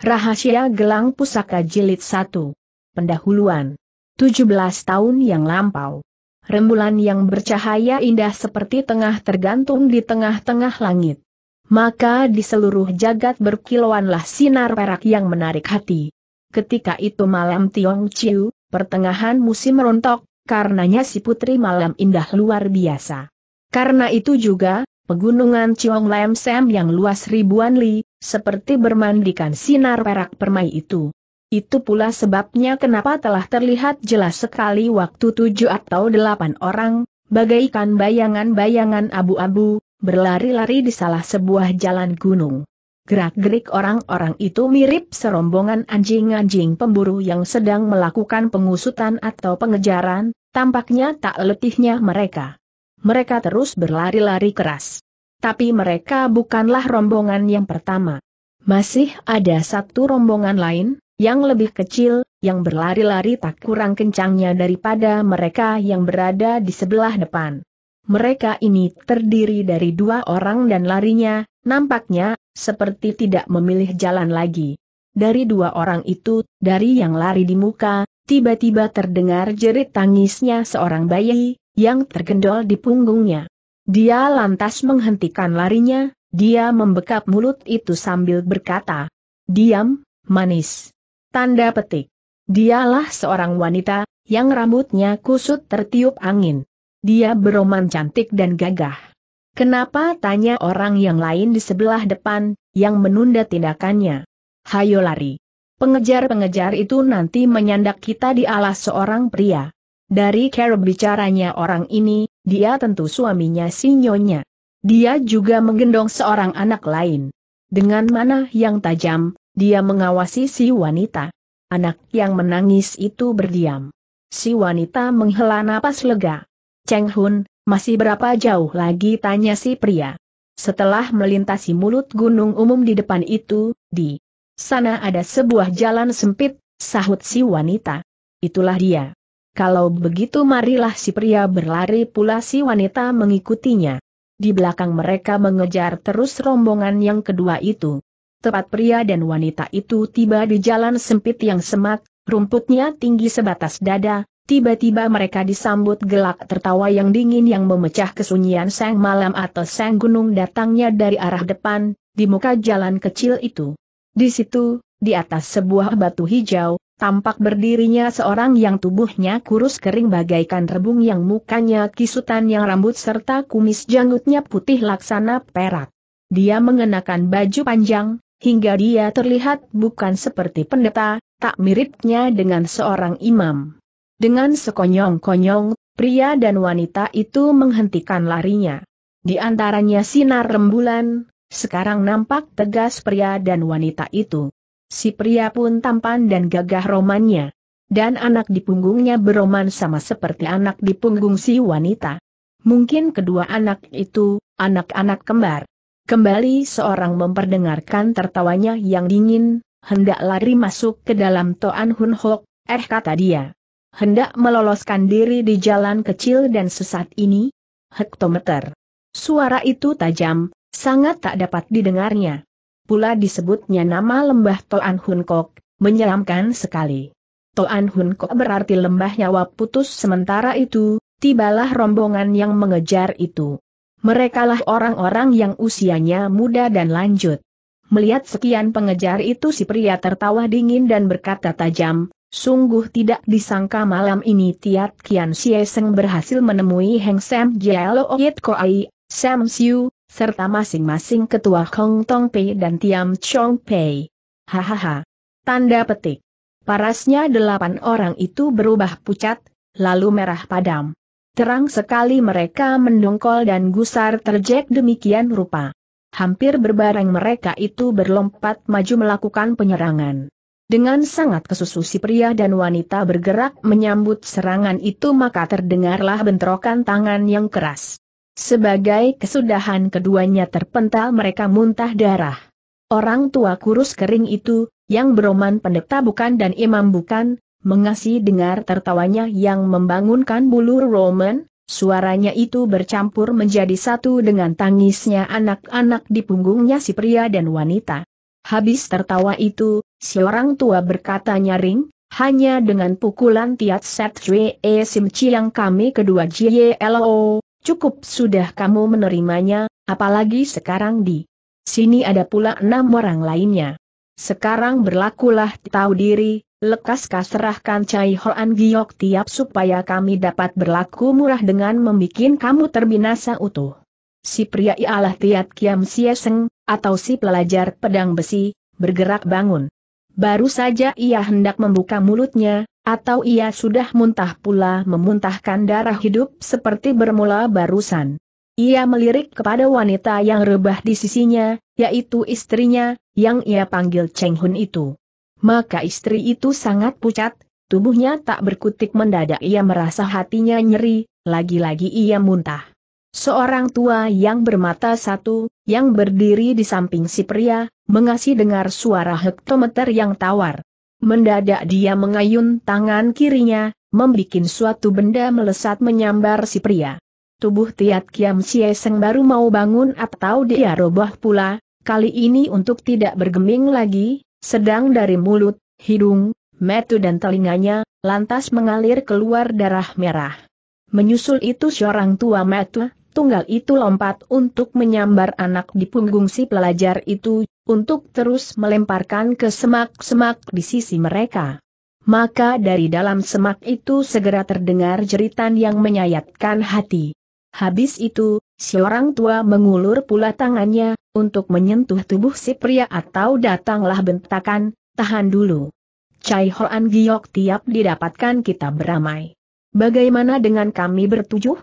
Rahasia Gelang Pusaka Jilid 1. Pendahuluan. 17 tahun yang lampau. Rembulan yang bercahaya indah seperti tengah tergantung di tengah-tengah langit. Maka di seluruh jagat berkilauanlah sinar perak yang menarik hati. Ketika itu malam Tiong Chiu, pertengahan musim rontok, karenanya si putri malam indah luar biasa. Karena itu juga, Pegunungan Chiong Lam Sam yang luas ribuan li, seperti bermandikan sinar perak permai itu. Itu pula sebabnya kenapa telah terlihat jelas sekali waktu tujuh atau delapan orang, bagaikan bayangan-bayangan abu-abu, berlari-lari di salah sebuah jalan gunung. Gerak-gerik orang-orang itu mirip serombongan anjing-anjing pemburu yang sedang melakukan pengusutan atau pengejaran, tampaknya tak letihnya mereka mereka terus berlari-lari keras. Tapi mereka bukanlah rombongan yang pertama. Masih ada satu rombongan lain, yang lebih kecil, yang berlari-lari tak kurang kencangnya daripada mereka yang berada di sebelah depan. Mereka ini terdiri dari dua orang dan larinya, nampaknya, seperti tidak memilih jalan lagi. Dari dua orang itu, dari yang lari di muka, tiba-tiba terdengar jerit tangisnya seorang bayi, yang tergendol di punggungnya. Dia lantas menghentikan larinya, dia membekap mulut itu sambil berkata, Diam, manis. Tanda petik. Dialah seorang wanita, yang rambutnya kusut tertiup angin. Dia beroman cantik dan gagah. Kenapa tanya orang yang lain di sebelah depan, yang menunda tindakannya? Hayo lari. Pengejar-pengejar itu nanti menyandak kita di alas seorang pria. Dari cara bicaranya orang ini, dia tentu suaminya si Nyonya. Dia juga menggendong seorang anak lain. Dengan mana yang tajam, dia mengawasi si wanita. Anak yang menangis itu berdiam. Si wanita menghela napas lega. Cheng Hun, masih berapa jauh lagi tanya si pria. Setelah melintasi mulut gunung umum di depan itu, di sana ada sebuah jalan sempit, sahut si wanita. Itulah dia. Kalau begitu marilah si pria berlari pula si wanita mengikutinya. Di belakang mereka mengejar terus rombongan yang kedua itu. Tepat pria dan wanita itu tiba di jalan sempit yang semak, rumputnya tinggi sebatas dada, tiba-tiba mereka disambut gelak tertawa yang dingin yang memecah kesunyian sang malam atau sang gunung datangnya dari arah depan, di muka jalan kecil itu. Di situ, di atas sebuah batu hijau, Tampak berdirinya seorang yang tubuhnya kurus kering bagaikan rebung yang mukanya kisutan yang rambut serta kumis janggutnya putih laksana perak. Dia mengenakan baju panjang, hingga dia terlihat bukan seperti pendeta, tak miripnya dengan seorang imam. Dengan sekonyong-konyong, pria dan wanita itu menghentikan larinya. Di antaranya sinar rembulan, sekarang nampak tegas pria dan wanita itu. Si pria pun tampan dan gagah romannya. Dan anak di punggungnya beroman sama seperti anak di punggung si wanita. Mungkin kedua anak itu, anak-anak kembar. Kembali seorang memperdengarkan tertawanya yang dingin, hendak lari masuk ke dalam Toan Hun Hok, eh kata dia. Hendak meloloskan diri di jalan kecil dan sesat ini? Hektometer. Suara itu tajam, sangat tak dapat didengarnya pula disebutnya nama lembah Toan Hun Kok, menyeramkan sekali. Toan Hun Kok berarti lembah nyawa putus sementara itu, tibalah rombongan yang mengejar itu. Merekalah orang-orang yang usianya muda dan lanjut. Melihat sekian pengejar itu si pria tertawa dingin dan berkata tajam, Sungguh tidak disangka malam ini Tiat Kian Sieseng berhasil menemui Heng Sam Jialo Oyet Koai, Sam Siu, serta masing-masing ketua Hong Tong Pei dan Tiam Chong Pei. Hahaha. Tanda petik. Parasnya delapan orang itu berubah pucat, lalu merah padam. Terang sekali mereka mendongkol dan gusar terjek demikian rupa. Hampir berbareng mereka itu berlompat maju melakukan penyerangan. Dengan sangat kesusu si pria dan wanita bergerak menyambut serangan itu maka terdengarlah bentrokan tangan yang keras. Sebagai kesudahan keduanya terpental mereka muntah darah. Orang tua kurus kering itu, yang beroman pendeta bukan dan imam bukan, mengasihi dengar tertawanya yang membangunkan bulu Roman, Suaranya itu bercampur menjadi satu dengan tangisnya anak-anak di punggungnya si pria dan wanita. Habis tertawa itu, si orang tua berkata nyaring, hanya dengan pukulan tiat set Jue e Sim yang kami kedua lo. Cukup sudah kamu menerimanya, apalagi sekarang di sini ada pula enam orang lainnya. Sekarang berlakulah tahu diri, lekas kaserahkan Cai Hoan Giok tiap supaya kami dapat berlaku murah dengan membuat kamu terbinasa utuh. Si pria ialah Tiat Kiam Sieseng, atau si pelajar pedang besi, bergerak bangun. Baru saja ia hendak membuka mulutnya, atau ia sudah muntah pula memuntahkan darah hidup seperti bermula barusan. Ia melirik kepada wanita yang rebah di sisinya, yaitu istrinya, yang ia panggil Cheng Hun itu. Maka istri itu sangat pucat, tubuhnya tak berkutik mendadak ia merasa hatinya nyeri, lagi-lagi ia muntah. Seorang tua yang bermata satu, yang berdiri di samping si pria, mengasih dengar suara hektometer yang tawar. Mendadak dia mengayun tangan kirinya, membikin suatu benda melesat menyambar si pria. Tubuh Tiat Kiam Sieseng baru mau bangun atau dia roboh pula, kali ini untuk tidak bergeming lagi, sedang dari mulut, hidung, metu dan telinganya, lantas mengalir keluar darah merah. Menyusul itu seorang tua metu, Tunggal itu lompat untuk menyambar anak di punggung si pelajar itu, untuk terus melemparkan ke semak-semak di sisi mereka. Maka dari dalam semak itu segera terdengar jeritan yang menyayatkan hati. Habis itu, si orang tua mengulur pula tangannya, untuk menyentuh tubuh si pria atau datanglah bentakan, tahan dulu. Cai Hoan Giok tiap didapatkan kita beramai. Bagaimana dengan kami bertujuh?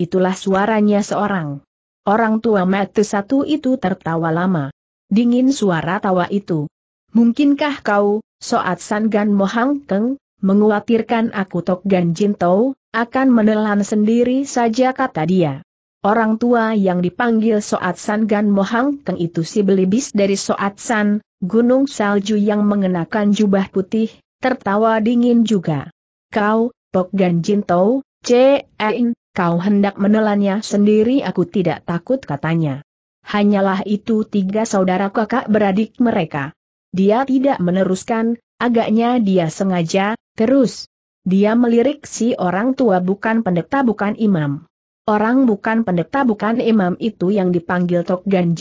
Itulah suaranya seorang. Orang tua mati satu itu tertawa lama. Dingin suara tawa itu. Mungkinkah kau, Soat Sanggan Mohang Teng, menguatirkan aku Tok Gan Jintou, akan menelan sendiri saja kata dia. Orang tua yang dipanggil Soat Sanggan Mohang Teng itu si belibis dari Soat San, gunung salju yang mengenakan jubah putih, tertawa dingin juga. Kau, Tok Gan Jintou, Cein, Kau hendak menelannya sendiri aku tidak takut katanya. Hanyalah itu tiga saudara kakak beradik mereka. Dia tidak meneruskan, agaknya dia sengaja, terus. Dia melirik si orang tua bukan pendeta bukan imam. Orang bukan pendeta bukan imam itu yang dipanggil Tok Gan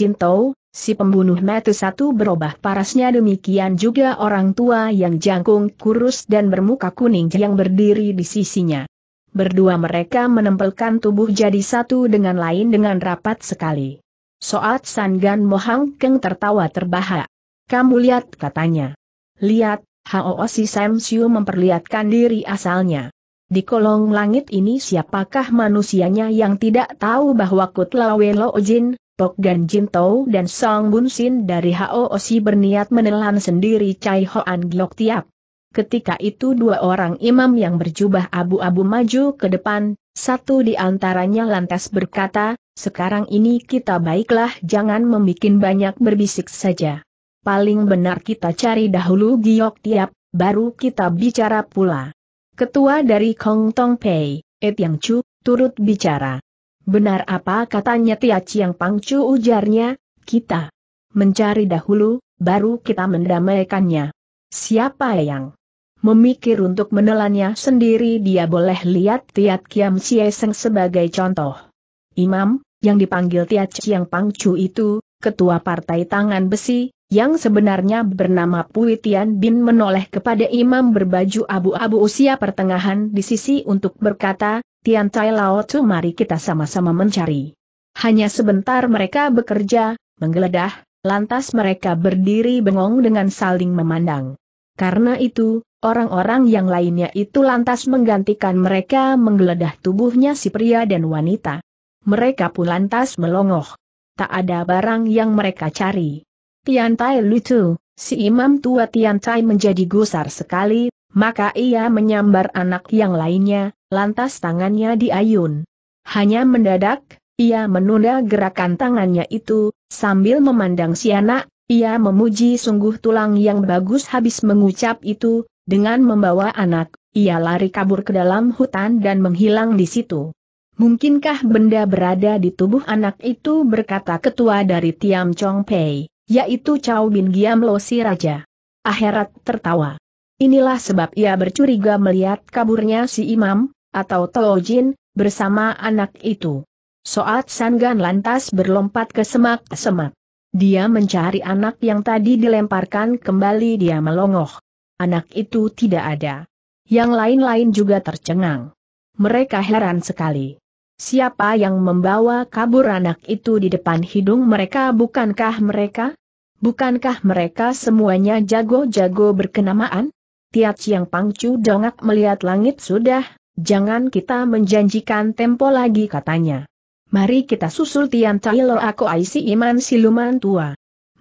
si pembunuh mati satu berubah parasnya demikian juga orang tua yang jangkung kurus dan bermuka kuning yang berdiri di sisinya. Berdua mereka menempelkan tubuh jadi satu dengan lain dengan rapat sekali. Soat Sanggan Mohang Keng tertawa terbahak. Kamu lihat katanya. Lihat, Hao Si Sam Siu memperlihatkan diri asalnya. Di kolong langit ini siapakah manusianya yang tidak tahu bahwa Kutlawe Lo Jin, Pok Gan Jin Tau dan Song Bun Sin dari Hao Si berniat menelan sendiri Chai Hoan Giok Tiap. Ketika itu dua orang imam yang berjubah abu-abu maju ke depan, satu di antaranya lantas berkata, sekarang ini kita baiklah jangan membuat banyak berbisik saja. Paling benar kita cari dahulu giok tiap, baru kita bicara pula. Ketua dari Kong Tong Pei, Et Yang Chu, turut bicara. Benar apa katanya Tia Chiang Pangcu ujarnya, kita mencari dahulu, baru kita mendamaikannya. Siapa yang memikir untuk menelannya sendiri dia boleh lihat Tiat Kiam Seng sebagai contoh. Imam, yang dipanggil Tiat Chiang Pangcu itu, ketua partai tangan besi, yang sebenarnya bernama Pui Tian Bin menoleh kepada imam berbaju abu-abu usia pertengahan di sisi untuk berkata, Tian Tai Lao Tu mari kita sama-sama mencari. Hanya sebentar mereka bekerja, menggeledah, lantas mereka berdiri bengong dengan saling memandang. Karena itu, Orang-orang yang lainnya itu lantas menggantikan mereka menggeledah tubuhnya si pria dan wanita. Mereka pun lantas melongoh. Tak ada barang yang mereka cari. Tian Tai Lutu, si imam tua Tian Tai menjadi gusar sekali, maka ia menyambar anak yang lainnya, lantas tangannya diayun. Hanya mendadak, ia menunda gerakan tangannya itu, sambil memandang si anak, ia memuji sungguh tulang yang bagus habis mengucap itu, dengan membawa anak, ia lari kabur ke dalam hutan dan menghilang di situ. Mungkinkah benda berada di tubuh anak itu berkata ketua dari Tiam Chong Pei, yaitu Chao Bin Giam Lo si Raja. Akhirat tertawa. Inilah sebab ia bercuriga melihat kaburnya si imam, atau Jin, bersama anak itu. Soat Sanggan lantas berlompat ke semak-semak. Dia mencari anak yang tadi dilemparkan kembali dia melongoh anak itu tidak ada. Yang lain-lain juga tercengang. Mereka heran sekali. Siapa yang membawa kabur anak itu di depan hidung mereka bukankah mereka? Bukankah mereka semuanya jago-jago berkenamaan? Tiat siang Pangcu dongak melihat langit sudah, jangan kita menjanjikan tempo lagi katanya. Mari kita susul Tian Tai Lo Aku Aisi Iman Siluman Tua.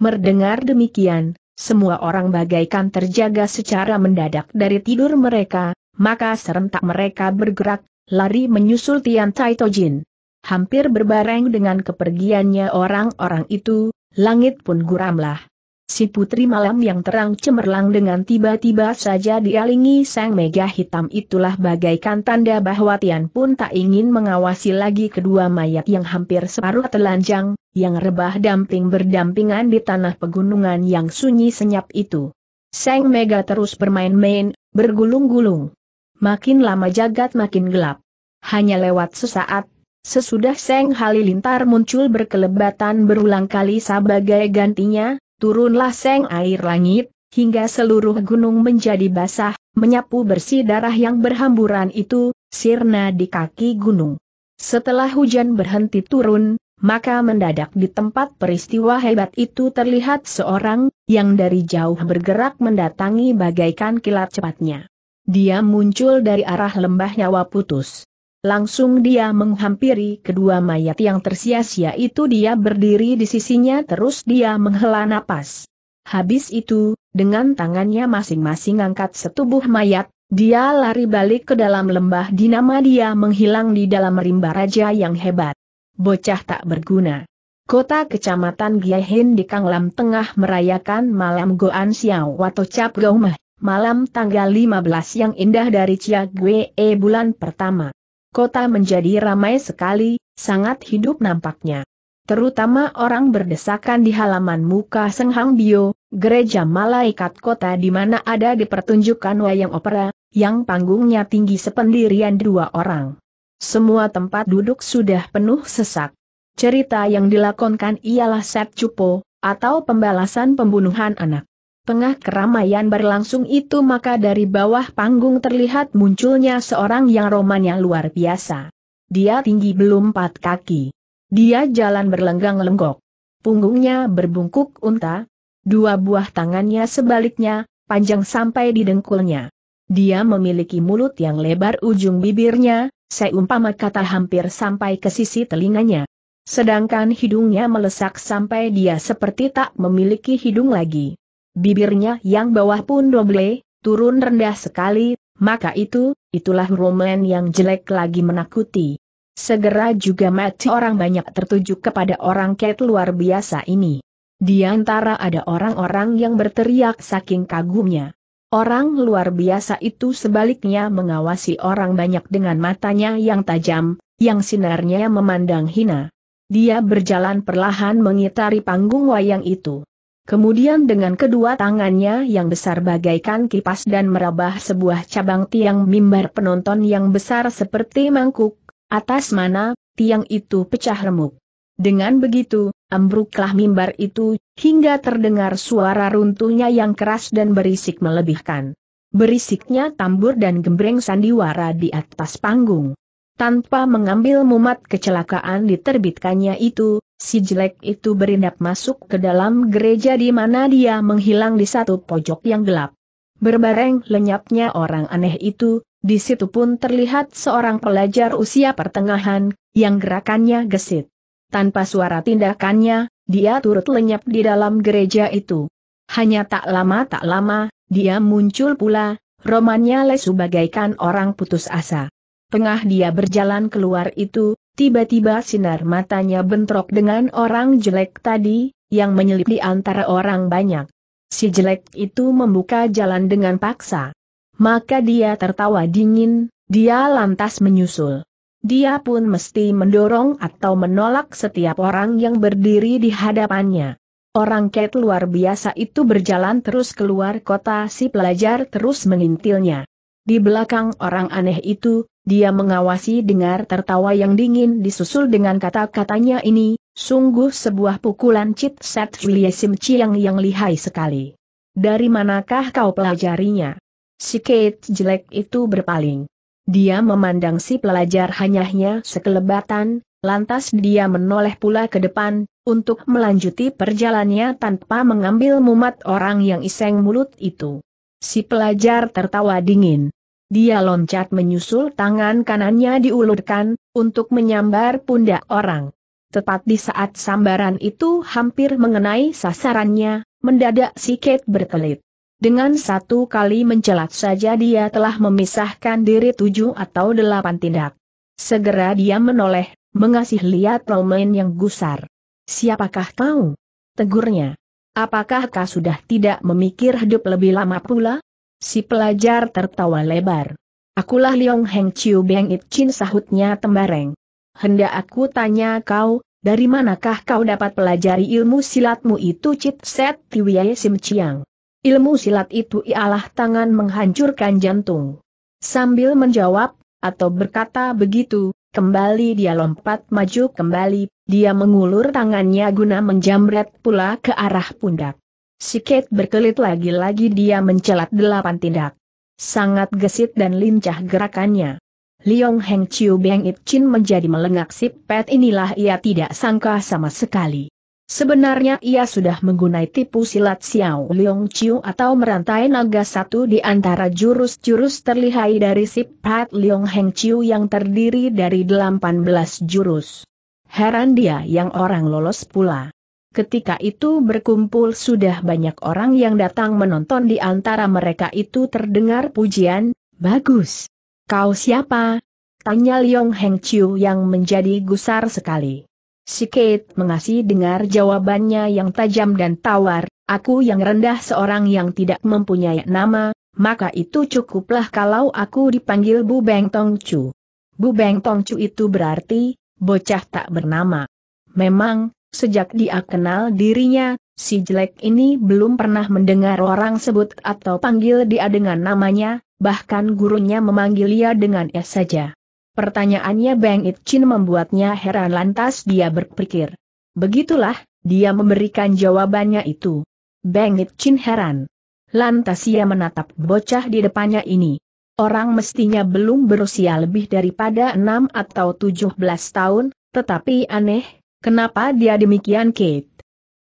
Merdengar demikian, semua orang bagaikan terjaga secara mendadak dari tidur mereka, maka serentak mereka bergerak, lari menyusul Tian Tai Tojin. Hampir berbareng dengan kepergiannya orang-orang itu, langit pun guramlah. Si putri malam yang terang cemerlang dengan tiba-tiba saja dialingi sang mega hitam itulah bagaikan tanda bahwa Tian pun tak ingin mengawasi lagi kedua mayat yang hampir separuh telanjang, yang rebah damping berdampingan di tanah pegunungan yang sunyi senyap itu. Sang mega terus bermain-main, bergulung-gulung. Makin lama jagat makin gelap. Hanya lewat sesaat, Sesudah Seng Halilintar muncul berkelebatan berulang kali sebagai gantinya, Turunlah seng air langit, hingga seluruh gunung menjadi basah, menyapu bersih darah yang berhamburan itu, sirna di kaki gunung. Setelah hujan berhenti turun, maka mendadak di tempat peristiwa hebat itu terlihat seorang, yang dari jauh bergerak mendatangi bagaikan kilat cepatnya. Dia muncul dari arah lembah nyawa putus. Langsung dia menghampiri kedua mayat yang tersia-sia itu dia berdiri di sisinya terus dia menghela napas. Habis itu, dengan tangannya masing-masing angkat setubuh mayat, dia lari balik ke dalam lembah dinama dia menghilang di dalam rimba raja yang hebat. Bocah tak berguna. Kota kecamatan Giahin di Kanglam Tengah merayakan malam Goan Xiao Wato Cap Gaumah, malam tanggal 15 yang indah dari Cia Gue e bulan pertama kota menjadi ramai sekali, sangat hidup nampaknya. Terutama orang berdesakan di halaman muka Senghang Bio, gereja malaikat kota di mana ada dipertunjukkan wayang opera, yang panggungnya tinggi sependirian dua orang. Semua tempat duduk sudah penuh sesak. Cerita yang dilakonkan ialah Set Cupo, atau pembalasan pembunuhan anak. Tengah keramaian berlangsung itu maka dari bawah panggung terlihat munculnya seorang yang romannya luar biasa. Dia tinggi belum empat kaki. Dia jalan berlenggang-lenggok. Punggungnya berbungkuk unta. Dua buah tangannya sebaliknya, panjang sampai di dengkulnya. Dia memiliki mulut yang lebar ujung bibirnya, seumpama kata hampir sampai ke sisi telinganya. Sedangkan hidungnya melesak sampai dia seperti tak memiliki hidung lagi bibirnya yang bawah pun doble, turun rendah sekali, maka itu, itulah Roman yang jelek lagi menakuti. Segera juga mati orang banyak tertuju kepada orang Kate luar biasa ini. Di antara ada orang-orang yang berteriak saking kagumnya. Orang luar biasa itu sebaliknya mengawasi orang banyak dengan matanya yang tajam, yang sinarnya memandang hina. Dia berjalan perlahan mengitari panggung wayang itu. Kemudian dengan kedua tangannya yang besar bagaikan kipas dan merabah sebuah cabang tiang mimbar penonton yang besar seperti mangkuk, atas mana, tiang itu pecah remuk. Dengan begitu, ambruklah mimbar itu, hingga terdengar suara runtuhnya yang keras dan berisik melebihkan. Berisiknya tambur dan gembreng sandiwara di atas panggung. Tanpa mengambil mumat kecelakaan diterbitkannya itu, si jelek itu berindap masuk ke dalam gereja di mana dia menghilang di satu pojok yang gelap. Berbareng lenyapnya orang aneh itu, di situ pun terlihat seorang pelajar usia pertengahan, yang gerakannya gesit. Tanpa suara tindakannya, dia turut lenyap di dalam gereja itu. Hanya tak lama tak lama, dia muncul pula, romannya lesu bagaikan orang putus asa. Tengah dia berjalan keluar itu, Tiba-tiba sinar matanya bentrok dengan orang jelek tadi, yang menyelip di antara orang banyak. Si jelek itu membuka jalan dengan paksa. Maka dia tertawa dingin, dia lantas menyusul. Dia pun mesti mendorong atau menolak setiap orang yang berdiri di hadapannya. Orang ket luar biasa itu berjalan terus keluar kota si pelajar terus mengintilnya. Di belakang orang aneh itu, dia mengawasi dengar tertawa yang dingin disusul dengan kata-katanya ini, sungguh sebuah pukulan cheat set William Chiang yang lihai sekali. Dari manakah kau pelajarinya? Si Kate jelek itu berpaling. Dia memandang si pelajar hanyahnya sekelebatan, lantas dia menoleh pula ke depan, untuk melanjuti perjalannya tanpa mengambil mumat orang yang iseng mulut itu. Si pelajar tertawa dingin. Dia loncat menyusul tangan kanannya diulurkan, untuk menyambar pundak orang. Tepat di saat sambaran itu hampir mengenai sasarannya, mendadak si Kate berkelit. Dengan satu kali mencelat saja dia telah memisahkan diri tujuh atau delapan tindak. Segera dia menoleh, mengasih lihat Romain yang gusar. Siapakah kau? Tegurnya. Apakah kau sudah tidak memikir hidup lebih lama pula? Si pelajar tertawa lebar. Akulah Liong Heng Chiu Beng It Chin sahutnya tembareng. Hendak aku tanya kau, dari manakah kau dapat pelajari ilmu silatmu itu Cit Set Tiwye Sim Chiang? Ilmu silat itu ialah tangan menghancurkan jantung. Sambil menjawab, atau berkata begitu, kembali dia lompat maju kembali, dia mengulur tangannya guna menjamret pula ke arah pundak. Si Kate berkelit lagi-lagi dia mencelat delapan tindak. Sangat gesit dan lincah gerakannya. Liong Heng Chiu Beng It Chin menjadi melengak si pet inilah ia tidak sangka sama sekali. Sebenarnya ia sudah menggunai tipu silat Xiao Liong Chiu atau merantai naga satu di antara jurus-jurus terlihai dari si pet Liong Heng Chiu yang terdiri dari delapan belas jurus. Heran dia yang orang lolos pula. Ketika itu berkumpul sudah banyak orang yang datang menonton di antara mereka itu terdengar pujian, bagus. Kau siapa? Tanya Liong Heng Chiu yang menjadi gusar sekali. Si Kate mengasih dengar jawabannya yang tajam dan tawar, aku yang rendah seorang yang tidak mempunyai nama, maka itu cukuplah kalau aku dipanggil Bu Beng Tong Chu. Bu Beng Tong Chu itu berarti, bocah tak bernama. Memang, sejak dia kenal dirinya, si jelek ini belum pernah mendengar orang sebut atau panggil dia dengan namanya, bahkan gurunya memanggil dia dengan es saja. Pertanyaannya Bang It Chin membuatnya heran lantas dia berpikir. Begitulah, dia memberikan jawabannya itu. Bang It Chin heran. Lantas ia menatap bocah di depannya ini. Orang mestinya belum berusia lebih daripada 6 atau 17 tahun, tetapi aneh, Kenapa dia demikian Kate?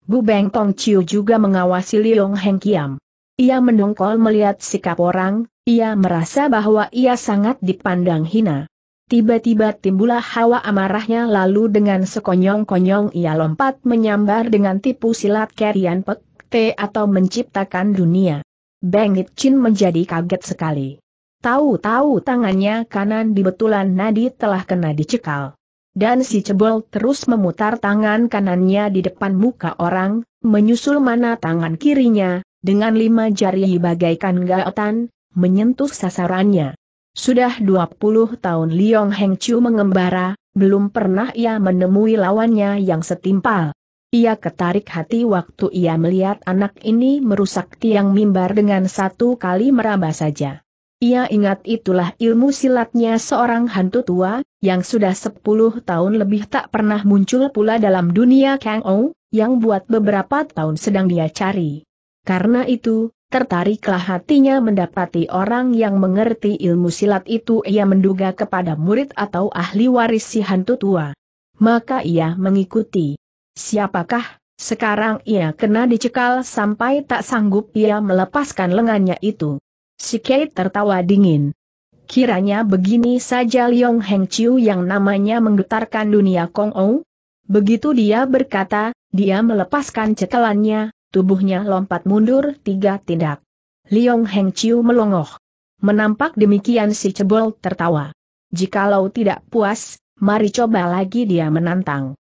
Bu Beng Tong Chiu juga mengawasi Liong Heng Kiam. Ia mendongkol melihat sikap orang, ia merasa bahwa ia sangat dipandang hina. Tiba-tiba timbullah hawa amarahnya lalu dengan sekonyong-konyong ia lompat menyambar dengan tipu silat kerian pek te atau menciptakan dunia. Beng It Chin menjadi kaget sekali. Tahu-tahu tangannya kanan dibetulan betulan nadi telah kena dicekal dan si cebol terus memutar tangan kanannya di depan muka orang, menyusul mana tangan kirinya, dengan lima jari bagaikan gaotan, menyentuh sasarannya. Sudah 20 tahun Liong Heng Chu mengembara, belum pernah ia menemui lawannya yang setimpal. Ia ketarik hati waktu ia melihat anak ini merusak tiang mimbar dengan satu kali meraba saja. Ia ingat itulah ilmu silatnya seorang hantu tua, yang sudah 10 tahun lebih tak pernah muncul pula dalam dunia Kang Ou, yang buat beberapa tahun sedang dia cari. Karena itu, tertariklah hatinya mendapati orang yang mengerti ilmu silat itu ia menduga kepada murid atau ahli waris si hantu tua. Maka ia mengikuti. Siapakah? Sekarang ia kena dicekal sampai tak sanggup ia melepaskan lengannya itu. Si Kei tertawa dingin. Kiranya begini saja Liong Heng Chiu yang namanya menggetarkan dunia Kong Ou? Begitu dia berkata, dia melepaskan cekelannya, tubuhnya lompat mundur tiga tindak. Liong Heng Chiu melongoh. Menampak demikian si cebol tertawa. Jikalau tidak puas, mari coba lagi dia menantang.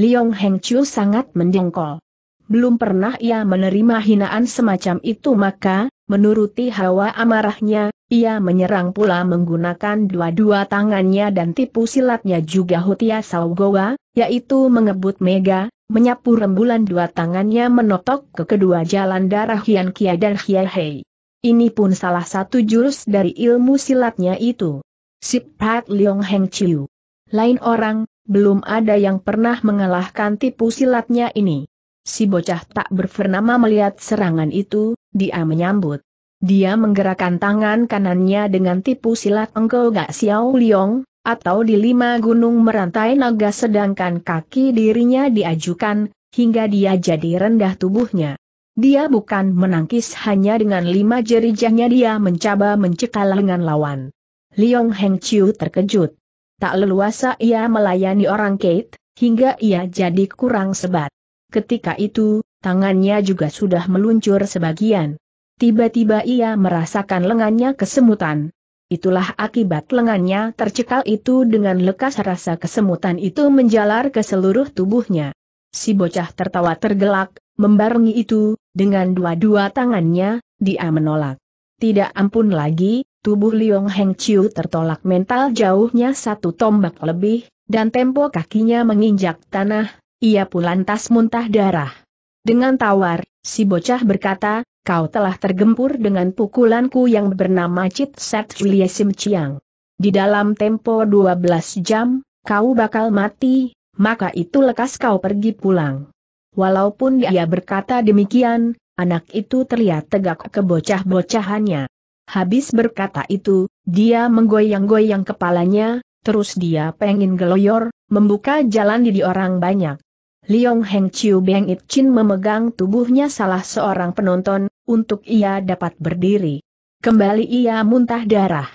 Liong Heng Chiu sangat mendengkol. Belum pernah ia menerima hinaan semacam itu maka, menuruti hawa amarahnya, ia menyerang pula menggunakan dua-dua tangannya dan tipu silatnya juga Hutia Saugowa, yaitu mengebut Mega, menyapu rembulan dua tangannya menotok ke kedua jalan darah Hian Kia dan Hia Hei. Ini pun salah satu jurus dari ilmu silatnya itu. Sip Pat Leong Heng Chiu. Lain orang, belum ada yang pernah mengalahkan tipu silatnya ini. Si bocah tak berfernama melihat serangan itu, dia menyambut. Dia menggerakkan tangan kanannya dengan tipu silat engkau gak siau liong, atau di lima gunung merantai naga sedangkan kaki dirinya diajukan, hingga dia jadi rendah tubuhnya. Dia bukan menangkis hanya dengan lima jerijahnya dia mencoba mencekal lengan lawan. Liong Heng Chiu terkejut. Tak leluasa ia melayani orang Kate, hingga ia jadi kurang sebat. Ketika itu, tangannya juga sudah meluncur sebagian. Tiba-tiba ia merasakan lengannya kesemutan. Itulah akibat lengannya tercekal itu dengan lekas rasa kesemutan itu menjalar ke seluruh tubuhnya. Si bocah tertawa tergelak, membarengi itu, dengan dua-dua tangannya, dia menolak. Tidak ampun lagi, tubuh Liong Heng Chiu tertolak mental jauhnya satu tombak lebih, dan tempo kakinya menginjak tanah, ia pun lantas muntah darah. Dengan tawar, si bocah berkata, kau telah tergempur dengan pukulanku yang bernama Cit Set Julia Sim Chiang. Di dalam tempo 12 jam, kau bakal mati, maka itu lekas kau pergi pulang. Walaupun dia berkata demikian, anak itu terlihat tegak ke bocah-bocahannya. Habis berkata itu, dia menggoyang-goyang kepalanya, terus dia pengen geloyor, membuka jalan di orang banyak. Liong Heng Chiu Beng It Chin memegang tubuhnya salah seorang penonton, untuk ia dapat berdiri. Kembali ia muntah darah.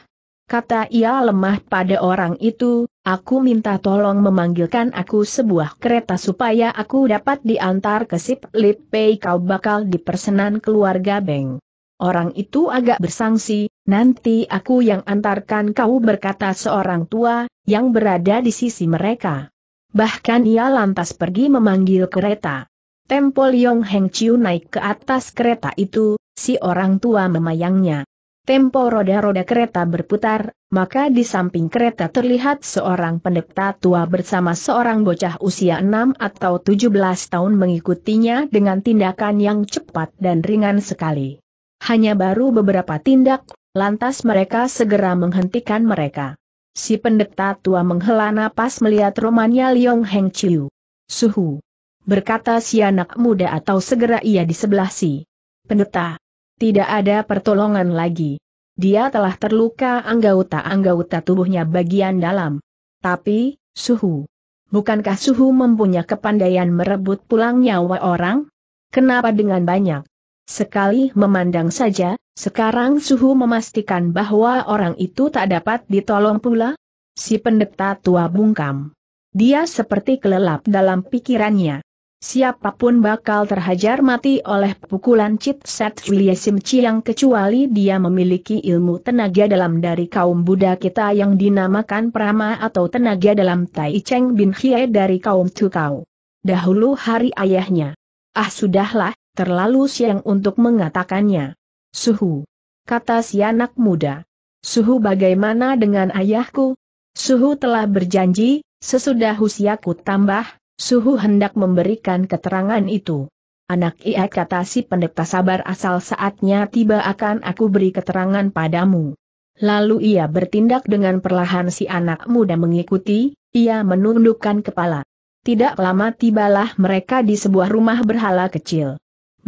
Kata ia lemah pada orang itu, aku minta tolong memanggilkan aku sebuah kereta supaya aku dapat diantar ke Sip Lip Pei kau bakal dipersenan keluarga Beng. Orang itu agak bersangsi, nanti aku yang antarkan kau berkata seorang tua, yang berada di sisi mereka. Bahkan ia lantas pergi memanggil kereta. Tempo Liong Heng Chiu naik ke atas kereta itu, si orang tua memayangnya. Tempo roda-roda kereta berputar, maka di samping kereta terlihat seorang pendeta tua bersama seorang bocah usia 6 atau 17 tahun mengikutinya dengan tindakan yang cepat dan ringan sekali. Hanya baru beberapa tindak, lantas mereka segera menghentikan mereka. Si pendeta tua menghela napas melihat romannya Liong Heng Chiu. Suhu. Berkata si anak muda atau segera ia di sebelah si. Pendeta. Tidak ada pertolongan lagi. Dia telah terluka anggota-anggota tubuhnya bagian dalam. Tapi, Suhu. Bukankah Suhu mempunyai kepandaian merebut pulang nyawa orang? Kenapa dengan banyak? Sekali memandang saja, sekarang Suhu memastikan bahwa orang itu tak dapat ditolong pula? Si pendeta tua bungkam. Dia seperti kelelap dalam pikirannya. Siapapun bakal terhajar mati oleh pukulan Chit Set William Chiang kecuali dia memiliki ilmu tenaga dalam dari kaum Buddha kita yang dinamakan Prama atau tenaga dalam Tai Cheng Bin Hie dari kaum Tukau. Dahulu hari ayahnya. Ah sudahlah, terlalu siang untuk mengatakannya. Suhu. Kata si anak muda. Suhu bagaimana dengan ayahku? Suhu telah berjanji, sesudah usiaku tambah, Suhu hendak memberikan keterangan itu. Anak ia kata si pendeta sabar asal saatnya tiba akan aku beri keterangan padamu. Lalu ia bertindak dengan perlahan si anak muda mengikuti, ia menundukkan kepala. Tidak lama tibalah mereka di sebuah rumah berhala kecil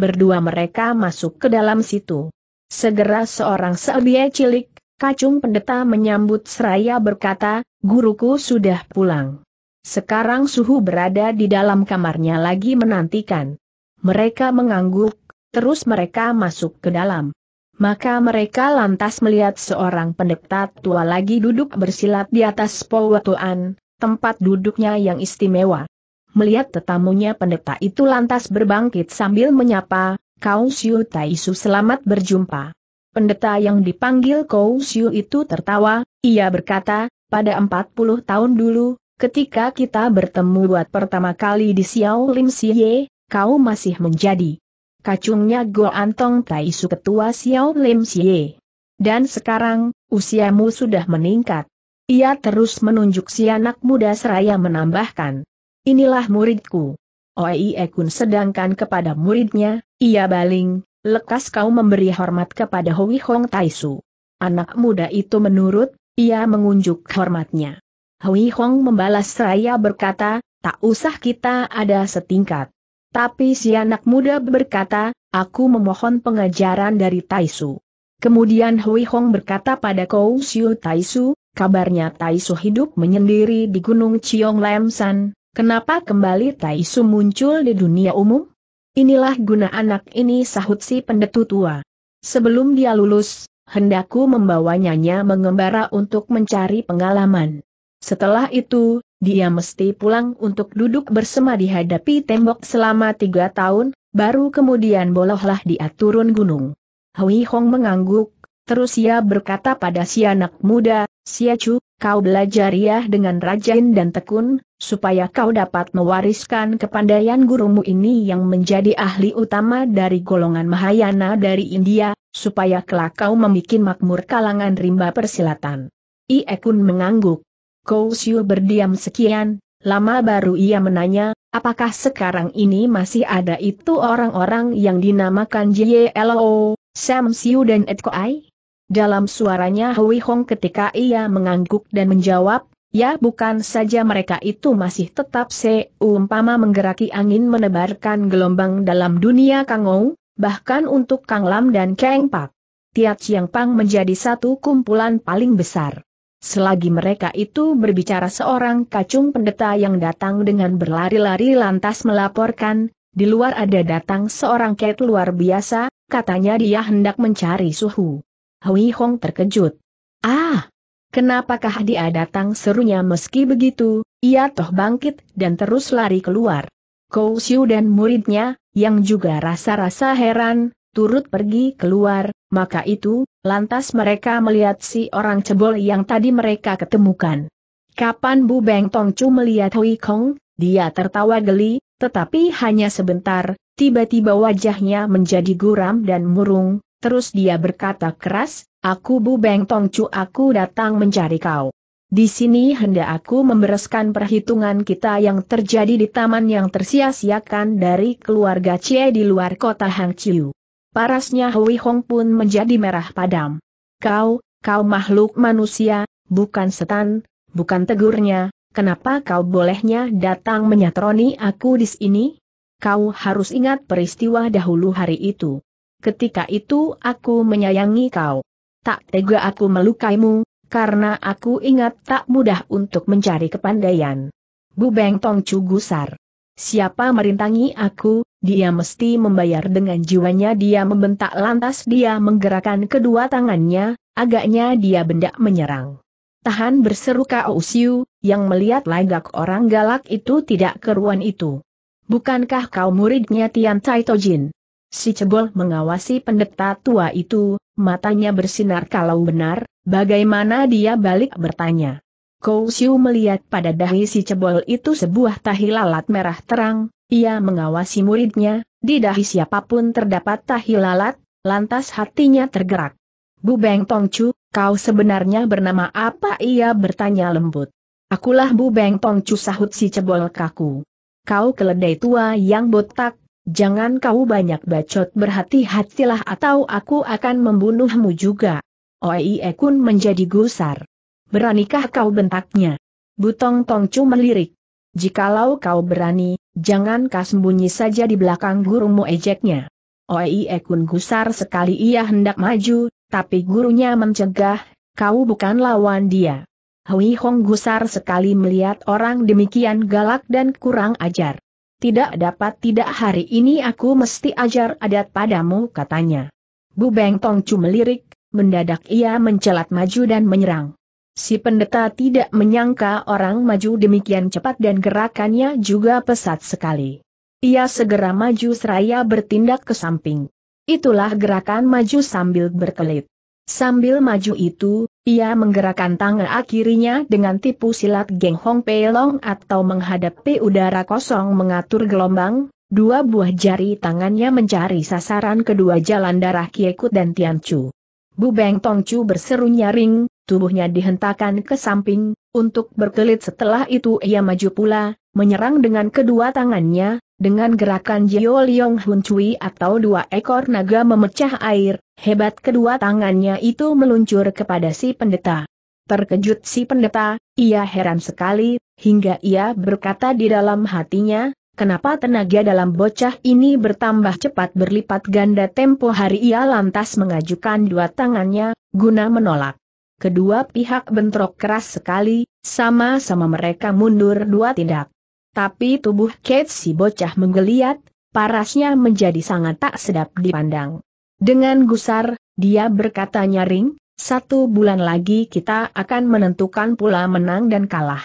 berdua mereka masuk ke dalam situ. Segera seorang seabie cilik, kacung pendeta menyambut seraya berkata, guruku sudah pulang. Sekarang suhu berada di dalam kamarnya lagi menantikan. Mereka mengangguk, terus mereka masuk ke dalam. Maka mereka lantas melihat seorang pendeta tua lagi duduk bersilat di atas powatuan, tempat duduknya yang istimewa. Melihat tetamunya pendeta itu lantas berbangkit sambil menyapa, Kau Siu Taisu selamat berjumpa. Pendeta yang dipanggil Kau Siu itu tertawa, ia berkata, pada 40 tahun dulu, ketika kita bertemu buat pertama kali di Xiao Lim Siye, kau masih menjadi kacungnya Go Antong Taisu ketua Xiao Lim Siye. Dan sekarang, usiamu sudah meningkat. Ia terus menunjuk si anak muda seraya menambahkan. Inilah muridku. Oie Kun sedangkan kepada muridnya, ia baling, lekas kau memberi hormat kepada Hui Hong Taisu. Anak muda itu menurut, ia mengunjuk hormatnya. Hui Hong membalas seraya berkata, tak usah kita ada setingkat. Tapi si anak muda berkata, aku memohon pengajaran dari Taisu. Kemudian Hui Hong berkata pada Kou Siu Taisu, kabarnya Taisu hidup menyendiri di Gunung Chiong Lam San, Kenapa kembali Taisu muncul di dunia umum? Inilah guna anak ini sahut si pendetu tua. Sebelum dia lulus, hendakku membawanya mengembara untuk mencari pengalaman. Setelah itu, dia mesti pulang untuk duduk bersama dihadapi tembok selama tiga tahun, baru kemudian bolohlah dia turun gunung. Hui Hong mengangguk, terus ia berkata pada si anak muda, Siacu, kau belajar ya dengan rajin dan tekun, supaya kau dapat mewariskan kepandaian gurumu ini yang menjadi ahli utama dari golongan Mahayana dari India, supaya kelak kau membuat makmur kalangan rimba persilatan. Iekun mengangguk. Kau siu berdiam sekian, lama baru ia menanya, apakah sekarang ini masih ada itu orang-orang yang dinamakan JLO, Sam Siu dan Etkoai? dalam suaranya Hui Hong ketika ia mengangguk dan menjawab, Ya bukan saja mereka itu masih tetap seumpama menggeraki angin menebarkan gelombang dalam dunia Kangou, bahkan untuk Kang Lam dan Kang Pak. Tia Chiang Pang menjadi satu kumpulan paling besar. Selagi mereka itu berbicara seorang kacung pendeta yang datang dengan berlari-lari lantas melaporkan, di luar ada datang seorang ket luar biasa, katanya dia hendak mencari suhu. Hui Hong terkejut. Ah! Kenapakah dia datang serunya meski begitu, ia toh bangkit dan terus lari keluar. Kou Siu dan muridnya, yang juga rasa-rasa heran, turut pergi keluar, maka itu, lantas mereka melihat si orang cebol yang tadi mereka ketemukan. Kapan Bu Beng Tong Chu melihat Hui Kong, dia tertawa geli, tetapi hanya sebentar, tiba-tiba wajahnya menjadi guram dan murung, Terus dia berkata keras, aku Bu Beng Tong Chu aku datang mencari kau. Di sini hendak aku membereskan perhitungan kita yang terjadi di taman yang tersia-siakan dari keluarga Cie di luar kota Hang Chiu. Parasnya Hui Hong pun menjadi merah padam. Kau, kau makhluk manusia, bukan setan, bukan tegurnya, kenapa kau bolehnya datang menyatroni aku di sini? Kau harus ingat peristiwa dahulu hari itu ketika itu aku menyayangi kau. Tak tega aku melukaimu, karena aku ingat tak mudah untuk mencari kepandaian. Bu Beng Tong Chu gusar. Siapa merintangi aku, dia mesti membayar dengan jiwanya dia membentak lantas dia menggerakkan kedua tangannya, agaknya dia benda menyerang. Tahan berseru Kao Siu, yang melihat lagak orang galak itu tidak keruan itu. Bukankah kau muridnya Tian Tai Tojin? Si Cebol mengawasi pendeta tua itu, matanya bersinar kalau benar, bagaimana dia balik bertanya. Kou Siu melihat pada dahi si Cebol itu sebuah tahi lalat merah terang, ia mengawasi muridnya, di dahi siapapun terdapat tahi lalat, lantas hatinya tergerak. Bu Beng Tong Chu, kau sebenarnya bernama apa? Ia bertanya lembut. Akulah Bu Beng Tong Chu sahut si cebol kaku. Kau keledai tua yang botak, Jangan kau banyak bacot berhati-hatilah atau aku akan membunuhmu juga. Oie Ekun menjadi gusar. Beranikah kau bentaknya? Butong Tongcu melirik. Jikalau kau berani, jangan kau sembunyi saja di belakang gurumu ejeknya. Oie Ekun gusar sekali ia hendak maju, tapi gurunya mencegah, kau bukan lawan dia. Hui Hong gusar sekali melihat orang demikian galak dan kurang ajar. Tidak dapat tidak hari ini aku mesti ajar adat padamu katanya. Bu Beng Tong Chu melirik, mendadak ia mencelat maju dan menyerang. Si pendeta tidak menyangka orang maju demikian cepat dan gerakannya juga pesat sekali. Ia segera maju seraya bertindak ke samping. Itulah gerakan maju sambil berkelit. Sambil maju itu, ia menggerakkan tangan akhirnya dengan tipu silat Geng Hong Pei Long atau menghadapi udara kosong mengatur gelombang, dua buah jari tangannya mencari sasaran kedua jalan darah Kiekut dan Tian Chu. Bu Beng Chu berseru nyaring, tubuhnya dihentakkan ke samping, untuk berkelit setelah itu ia maju pula, menyerang dengan kedua tangannya, dengan gerakan Jio Liong Hun Cui atau dua ekor naga memecah air, hebat kedua tangannya itu meluncur kepada si pendeta. Terkejut si pendeta, ia heran sekali, hingga ia berkata di dalam hatinya, kenapa tenaga dalam bocah ini bertambah cepat berlipat ganda tempo hari ia lantas mengajukan dua tangannya, guna menolak. Kedua pihak bentrok keras sekali, sama-sama mereka mundur dua tindak tapi tubuh Kate si bocah menggeliat, parasnya menjadi sangat tak sedap dipandang. Dengan gusar, dia berkata nyaring, satu bulan lagi kita akan menentukan pula menang dan kalah.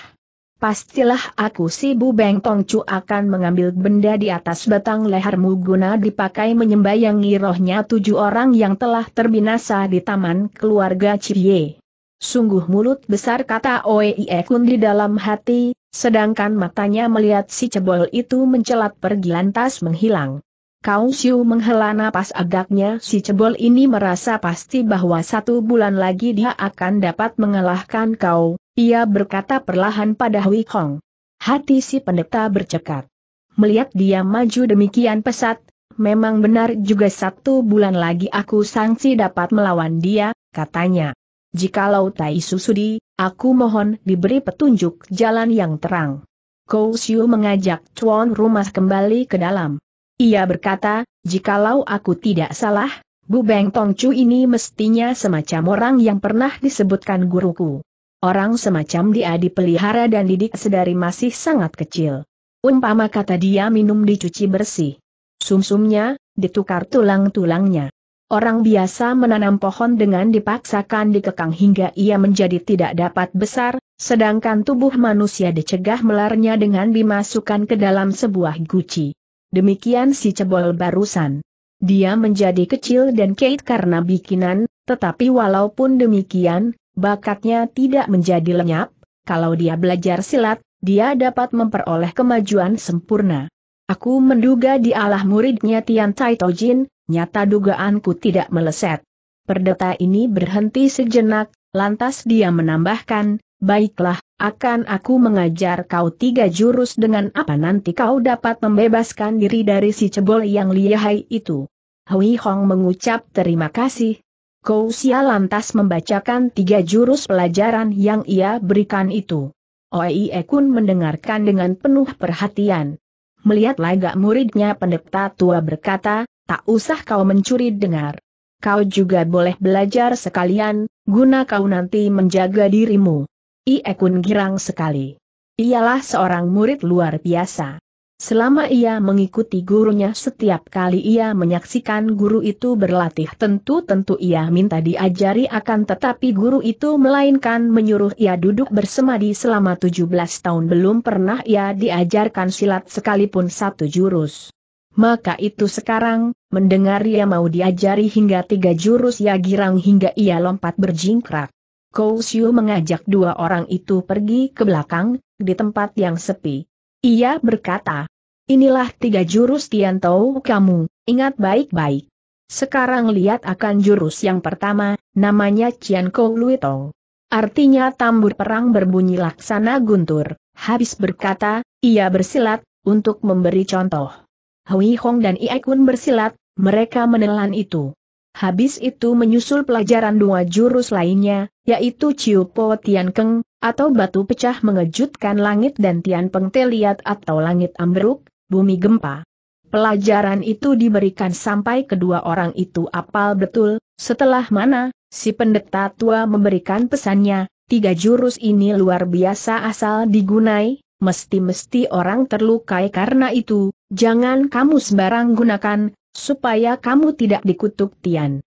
Pastilah aku si Bu Beng Tong Chu akan mengambil benda di atas batang lehermu guna dipakai menyembayangi rohnya tujuh orang yang telah terbinasa di taman keluarga Cie. Sungguh mulut besar kata Oei Kun di dalam hati, Sedangkan matanya melihat si cebol itu mencelat pergi lantas menghilang. Kau Siu menghela napas agaknya si cebol ini merasa pasti bahwa satu bulan lagi dia akan dapat mengalahkan kau, ia berkata perlahan pada Hui Kong. Hati si pendeta bercekat. Melihat dia maju demikian pesat, memang benar juga satu bulan lagi aku sangsi dapat melawan dia, katanya. Jikalau Tai Susudi, aku mohon diberi petunjuk jalan yang terang. Kou Siu mengajak Chuan Rumah kembali ke dalam. Ia berkata, jikalau aku tidak salah, Bu Beng Tong Chu ini mestinya semacam orang yang pernah disebutkan guruku. Orang semacam dia dipelihara dan didik sedari masih sangat kecil. Umpama kata dia minum dicuci bersih. Sumsumnya, ditukar tulang-tulangnya. Orang biasa menanam pohon dengan dipaksakan dikekang hingga ia menjadi tidak dapat besar, sedangkan tubuh manusia dicegah melarnya dengan dimasukkan ke dalam sebuah guci. Demikian si cebol barusan. Dia menjadi kecil dan kait karena bikinan, tetapi walaupun demikian, bakatnya tidak menjadi lenyap, kalau dia belajar silat, dia dapat memperoleh kemajuan sempurna. Aku menduga dialah muridnya Tian Tai Tojin, nyata dugaanku tidak meleset. Perdeta ini berhenti sejenak, lantas dia menambahkan, baiklah, akan aku mengajar kau tiga jurus dengan apa nanti kau dapat membebaskan diri dari si cebol yang lihai itu. Hui Hong mengucap terima kasih. Kau Sia lantas membacakan tiga jurus pelajaran yang ia berikan itu. Oei Ekun mendengarkan dengan penuh perhatian. Melihat lagak muridnya pendeta tua berkata, tak usah kau mencuri dengar. Kau juga boleh belajar sekalian, guna kau nanti menjaga dirimu. Ie Kun girang sekali. Ialah seorang murid luar biasa. Selama ia mengikuti gurunya setiap kali ia menyaksikan guru itu berlatih tentu-tentu ia minta diajari akan tetapi guru itu melainkan menyuruh ia duduk bersemadi selama 17 tahun belum pernah ia diajarkan silat sekalipun satu jurus maka itu sekarang, mendengar ia mau diajari hingga tiga jurus ya girang hingga ia lompat berjingkrak. Kou Siu mengajak dua orang itu pergi ke belakang, di tempat yang sepi. Ia berkata, inilah tiga jurus Tian Tau kamu, ingat baik-baik. Sekarang lihat akan jurus yang pertama, namanya Cian Kou Lui Tong. Artinya tambur perang berbunyi laksana guntur, habis berkata, ia bersilat, untuk memberi contoh. Hui Hong dan Ie Kun bersilat, mereka menelan itu. Habis itu menyusul pelajaran dua jurus lainnya, yaitu Ciu Po Tian Keng, atau batu pecah mengejutkan langit dan Tian Peng Teliat atau langit ambruk, bumi gempa. Pelajaran itu diberikan sampai kedua orang itu apal betul, setelah mana, si pendeta tua memberikan pesannya, tiga jurus ini luar biasa asal digunai, mesti-mesti orang terlukai karena itu, jangan kamu sembarang gunakan, supaya kamu tidak dikutuk Tian.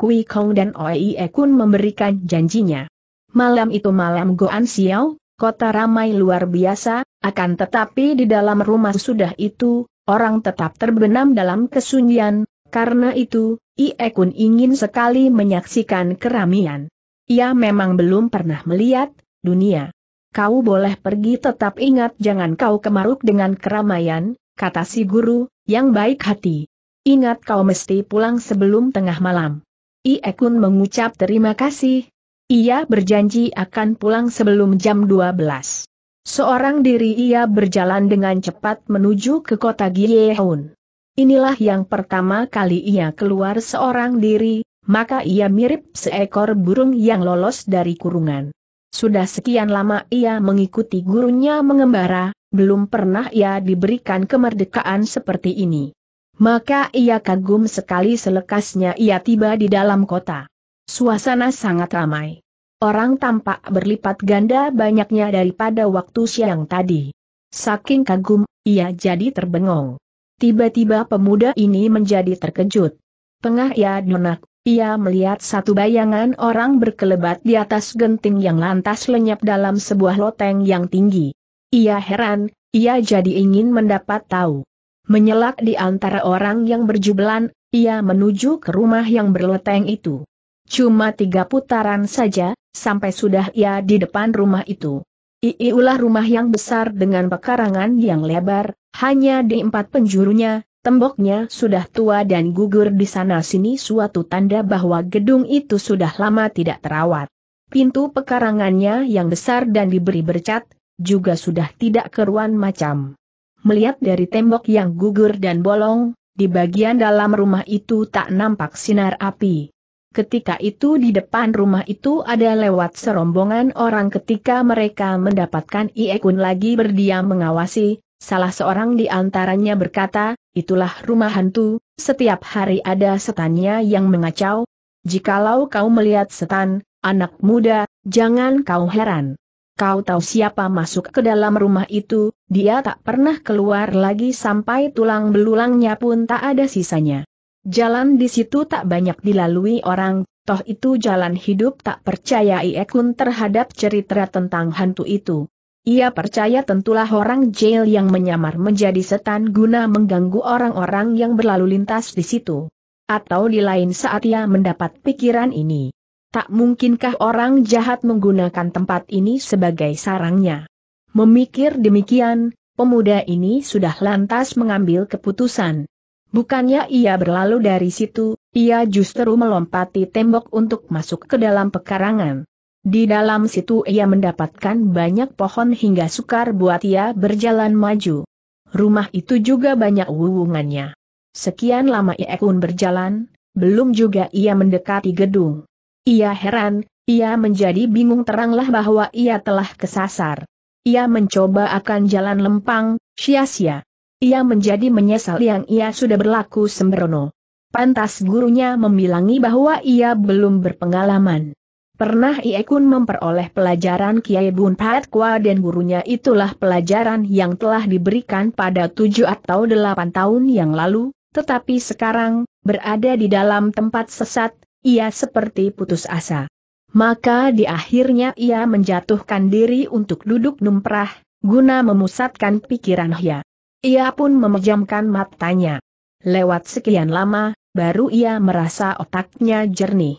Kui Kong dan Oi Ekun memberikan janjinya. Malam itu malam Goan Xiao, kota ramai luar biasa, akan tetapi di dalam rumah sudah itu, orang tetap terbenam dalam kesunyian, karena itu, Ie Kun ingin sekali menyaksikan keramian. Ia memang belum pernah melihat dunia kau boleh pergi tetap ingat jangan kau kemaruk dengan keramaian, kata si guru, yang baik hati. Ingat kau mesti pulang sebelum tengah malam. Iekun mengucap terima kasih. Ia berjanji akan pulang sebelum jam 12. Seorang diri ia berjalan dengan cepat menuju ke kota Gyeon. Inilah yang pertama kali ia keluar seorang diri, maka ia mirip seekor burung yang lolos dari kurungan. Sudah sekian lama ia mengikuti gurunya mengembara, belum pernah ia diberikan kemerdekaan seperti ini. Maka ia kagum sekali selekasnya ia tiba di dalam kota. Suasana sangat ramai. Orang tampak berlipat ganda banyaknya daripada waktu siang tadi. Saking kagum, ia jadi terbengong. Tiba-tiba pemuda ini menjadi terkejut. Tengah ia donak ia melihat satu bayangan orang berkelebat di atas genting yang lantas lenyap dalam sebuah loteng yang tinggi. Ia heran, ia jadi ingin mendapat tahu. Menyelak di antara orang yang berjubelan, ia menuju ke rumah yang berloteng itu. Cuma tiga putaran saja, sampai sudah ia di depan rumah itu. Iiulah ulah rumah yang besar dengan pekarangan yang lebar, hanya di empat penjurunya, Temboknya sudah tua dan gugur di sana-sini suatu tanda bahwa gedung itu sudah lama tidak terawat. Pintu pekarangannya yang besar dan diberi bercat, juga sudah tidak keruan macam. Melihat dari tembok yang gugur dan bolong, di bagian dalam rumah itu tak nampak sinar api. Ketika itu di depan rumah itu ada lewat serombongan orang ketika mereka mendapatkan Iekun lagi berdiam mengawasi, Salah seorang di antaranya berkata, itulah rumah hantu, setiap hari ada setannya yang mengacau. Jikalau kau melihat setan, anak muda, jangan kau heran. Kau tahu siapa masuk ke dalam rumah itu, dia tak pernah keluar lagi sampai tulang belulangnya pun tak ada sisanya. Jalan di situ tak banyak dilalui orang, toh itu jalan hidup tak percaya Iekun terhadap cerita tentang hantu itu. Ia percaya tentulah orang jail yang menyamar menjadi setan guna mengganggu orang-orang yang berlalu lintas di situ. Atau di lain saat ia mendapat pikiran ini. Tak mungkinkah orang jahat menggunakan tempat ini sebagai sarangnya? Memikir demikian, pemuda ini sudah lantas mengambil keputusan. Bukannya ia berlalu dari situ, ia justru melompati tembok untuk masuk ke dalam pekarangan. Di dalam situ ia mendapatkan banyak pohon hingga sukar buat ia berjalan maju. Rumah itu juga banyak wuwungannya. Sekian lama ia pun berjalan, belum juga ia mendekati gedung. Ia heran, ia menjadi bingung teranglah bahwa ia telah kesasar. Ia mencoba akan jalan lempang, sia-sia. Ia menjadi menyesal yang ia sudah berlaku sembrono. Pantas gurunya membilangi bahwa ia belum berpengalaman. Pernah Ie Kun memperoleh pelajaran Kiai Bun Pat Kwa dan gurunya itulah pelajaran yang telah diberikan pada tujuh atau delapan tahun yang lalu, tetapi sekarang, berada di dalam tempat sesat, ia seperti putus asa. Maka di akhirnya ia menjatuhkan diri untuk duduk numprah, guna memusatkan pikiran Hya. Ia pun memejamkan matanya. Lewat sekian lama, baru ia merasa otaknya jernih.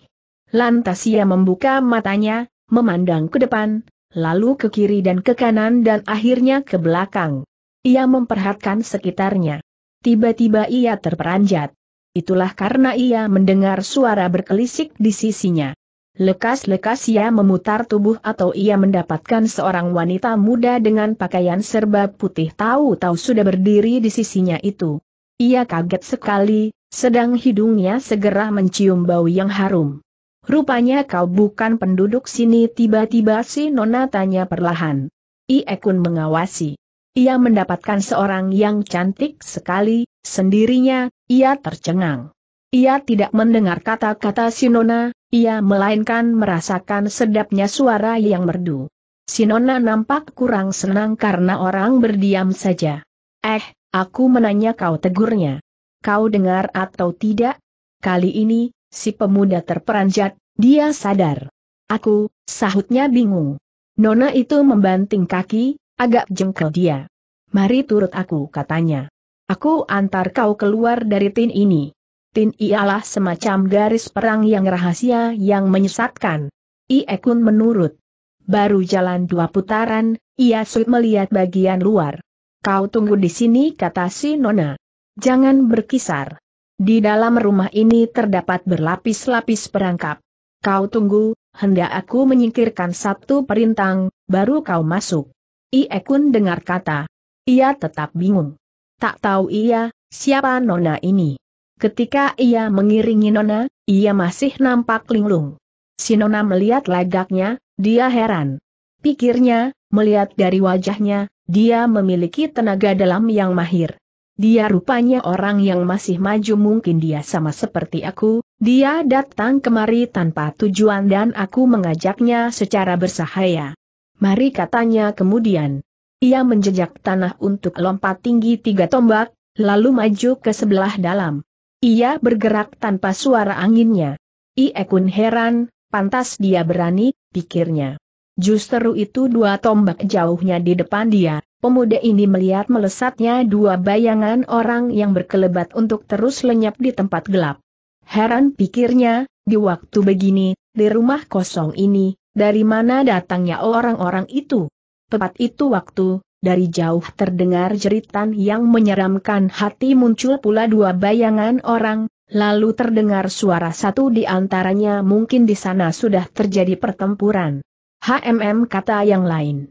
Lantas ia membuka matanya, memandang ke depan, lalu ke kiri dan ke kanan dan akhirnya ke belakang. Ia memperhatikan sekitarnya. Tiba-tiba ia terperanjat. Itulah karena ia mendengar suara berkelisik di sisinya. Lekas-lekas ia memutar tubuh atau ia mendapatkan seorang wanita muda dengan pakaian serba putih tahu-tahu sudah berdiri di sisinya itu. Ia kaget sekali, sedang hidungnya segera mencium bau yang harum. Rupanya kau bukan penduduk sini tiba-tiba si Nona tanya perlahan. Iekun mengawasi. Ia mendapatkan seorang yang cantik sekali, sendirinya, ia tercengang. Ia tidak mendengar kata-kata si Nona, ia melainkan merasakan sedapnya suara yang merdu. Si Nona nampak kurang senang karena orang berdiam saja. Eh, aku menanya kau tegurnya. Kau dengar atau tidak? Kali ini, Si pemuda terperanjat, dia sadar. Aku, sahutnya bingung. Nona itu membanting kaki, agak jengkel dia. Mari turut aku katanya. Aku antar kau keluar dari tin ini. Tin ialah semacam garis perang yang rahasia yang menyesatkan. Iekun menurut. Baru jalan dua putaran, ia sulit melihat bagian luar. Kau tunggu di sini kata si Nona. Jangan berkisar. Di dalam rumah ini terdapat berlapis-lapis perangkap. Kau tunggu, hendak aku menyingkirkan satu perintang, baru kau masuk. Iekun dengar kata. Ia tetap bingung. Tak tahu ia, siapa nona ini. Ketika ia mengiringi nona, ia masih nampak linglung. Si nona melihat lagaknya, dia heran. Pikirnya, melihat dari wajahnya, dia memiliki tenaga dalam yang mahir. Dia rupanya orang yang masih maju mungkin dia sama seperti aku, dia datang kemari tanpa tujuan dan aku mengajaknya secara bersahaya. Mari katanya kemudian. Ia menjejak tanah untuk lompat tinggi tiga tombak, lalu maju ke sebelah dalam. Ia bergerak tanpa suara anginnya. Iekun heran, pantas dia berani, pikirnya. Justru itu dua tombak jauhnya di depan dia, Pemuda ini melihat melesatnya dua bayangan orang yang berkelebat untuk terus lenyap di tempat gelap. Heran pikirnya, di waktu begini, di rumah kosong ini, dari mana datangnya orang-orang itu? Tepat itu waktu, dari jauh terdengar jeritan yang menyeramkan hati muncul pula dua bayangan orang, lalu terdengar suara satu di antaranya mungkin di sana sudah terjadi pertempuran. HMM kata yang lain.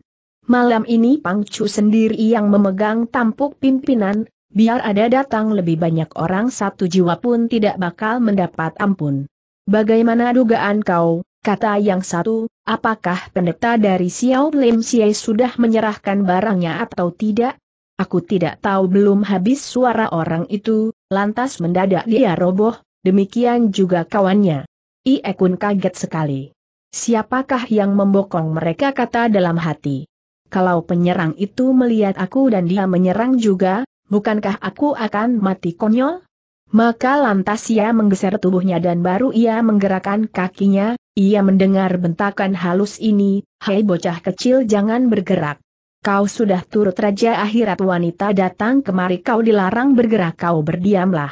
Malam ini Pangcu sendiri yang memegang tampuk pimpinan, biar ada datang lebih banyak orang satu jiwa pun tidak bakal mendapat ampun. Bagaimana dugaan kau, kata yang satu, apakah pendeta dari Xiao Lim Xie sudah menyerahkan barangnya atau tidak? Aku tidak tahu belum habis suara orang itu, lantas mendadak dia roboh, demikian juga kawannya. Iekun kaget sekali. Siapakah yang membokong mereka kata dalam hati? Kalau penyerang itu melihat aku dan dia menyerang juga, bukankah aku akan mati konyol? Maka lantas ia menggeser tubuhnya dan baru ia menggerakkan kakinya, ia mendengar bentakan halus ini, Hai bocah kecil jangan bergerak. Kau sudah turut raja akhirat wanita datang kemari kau dilarang bergerak kau berdiamlah.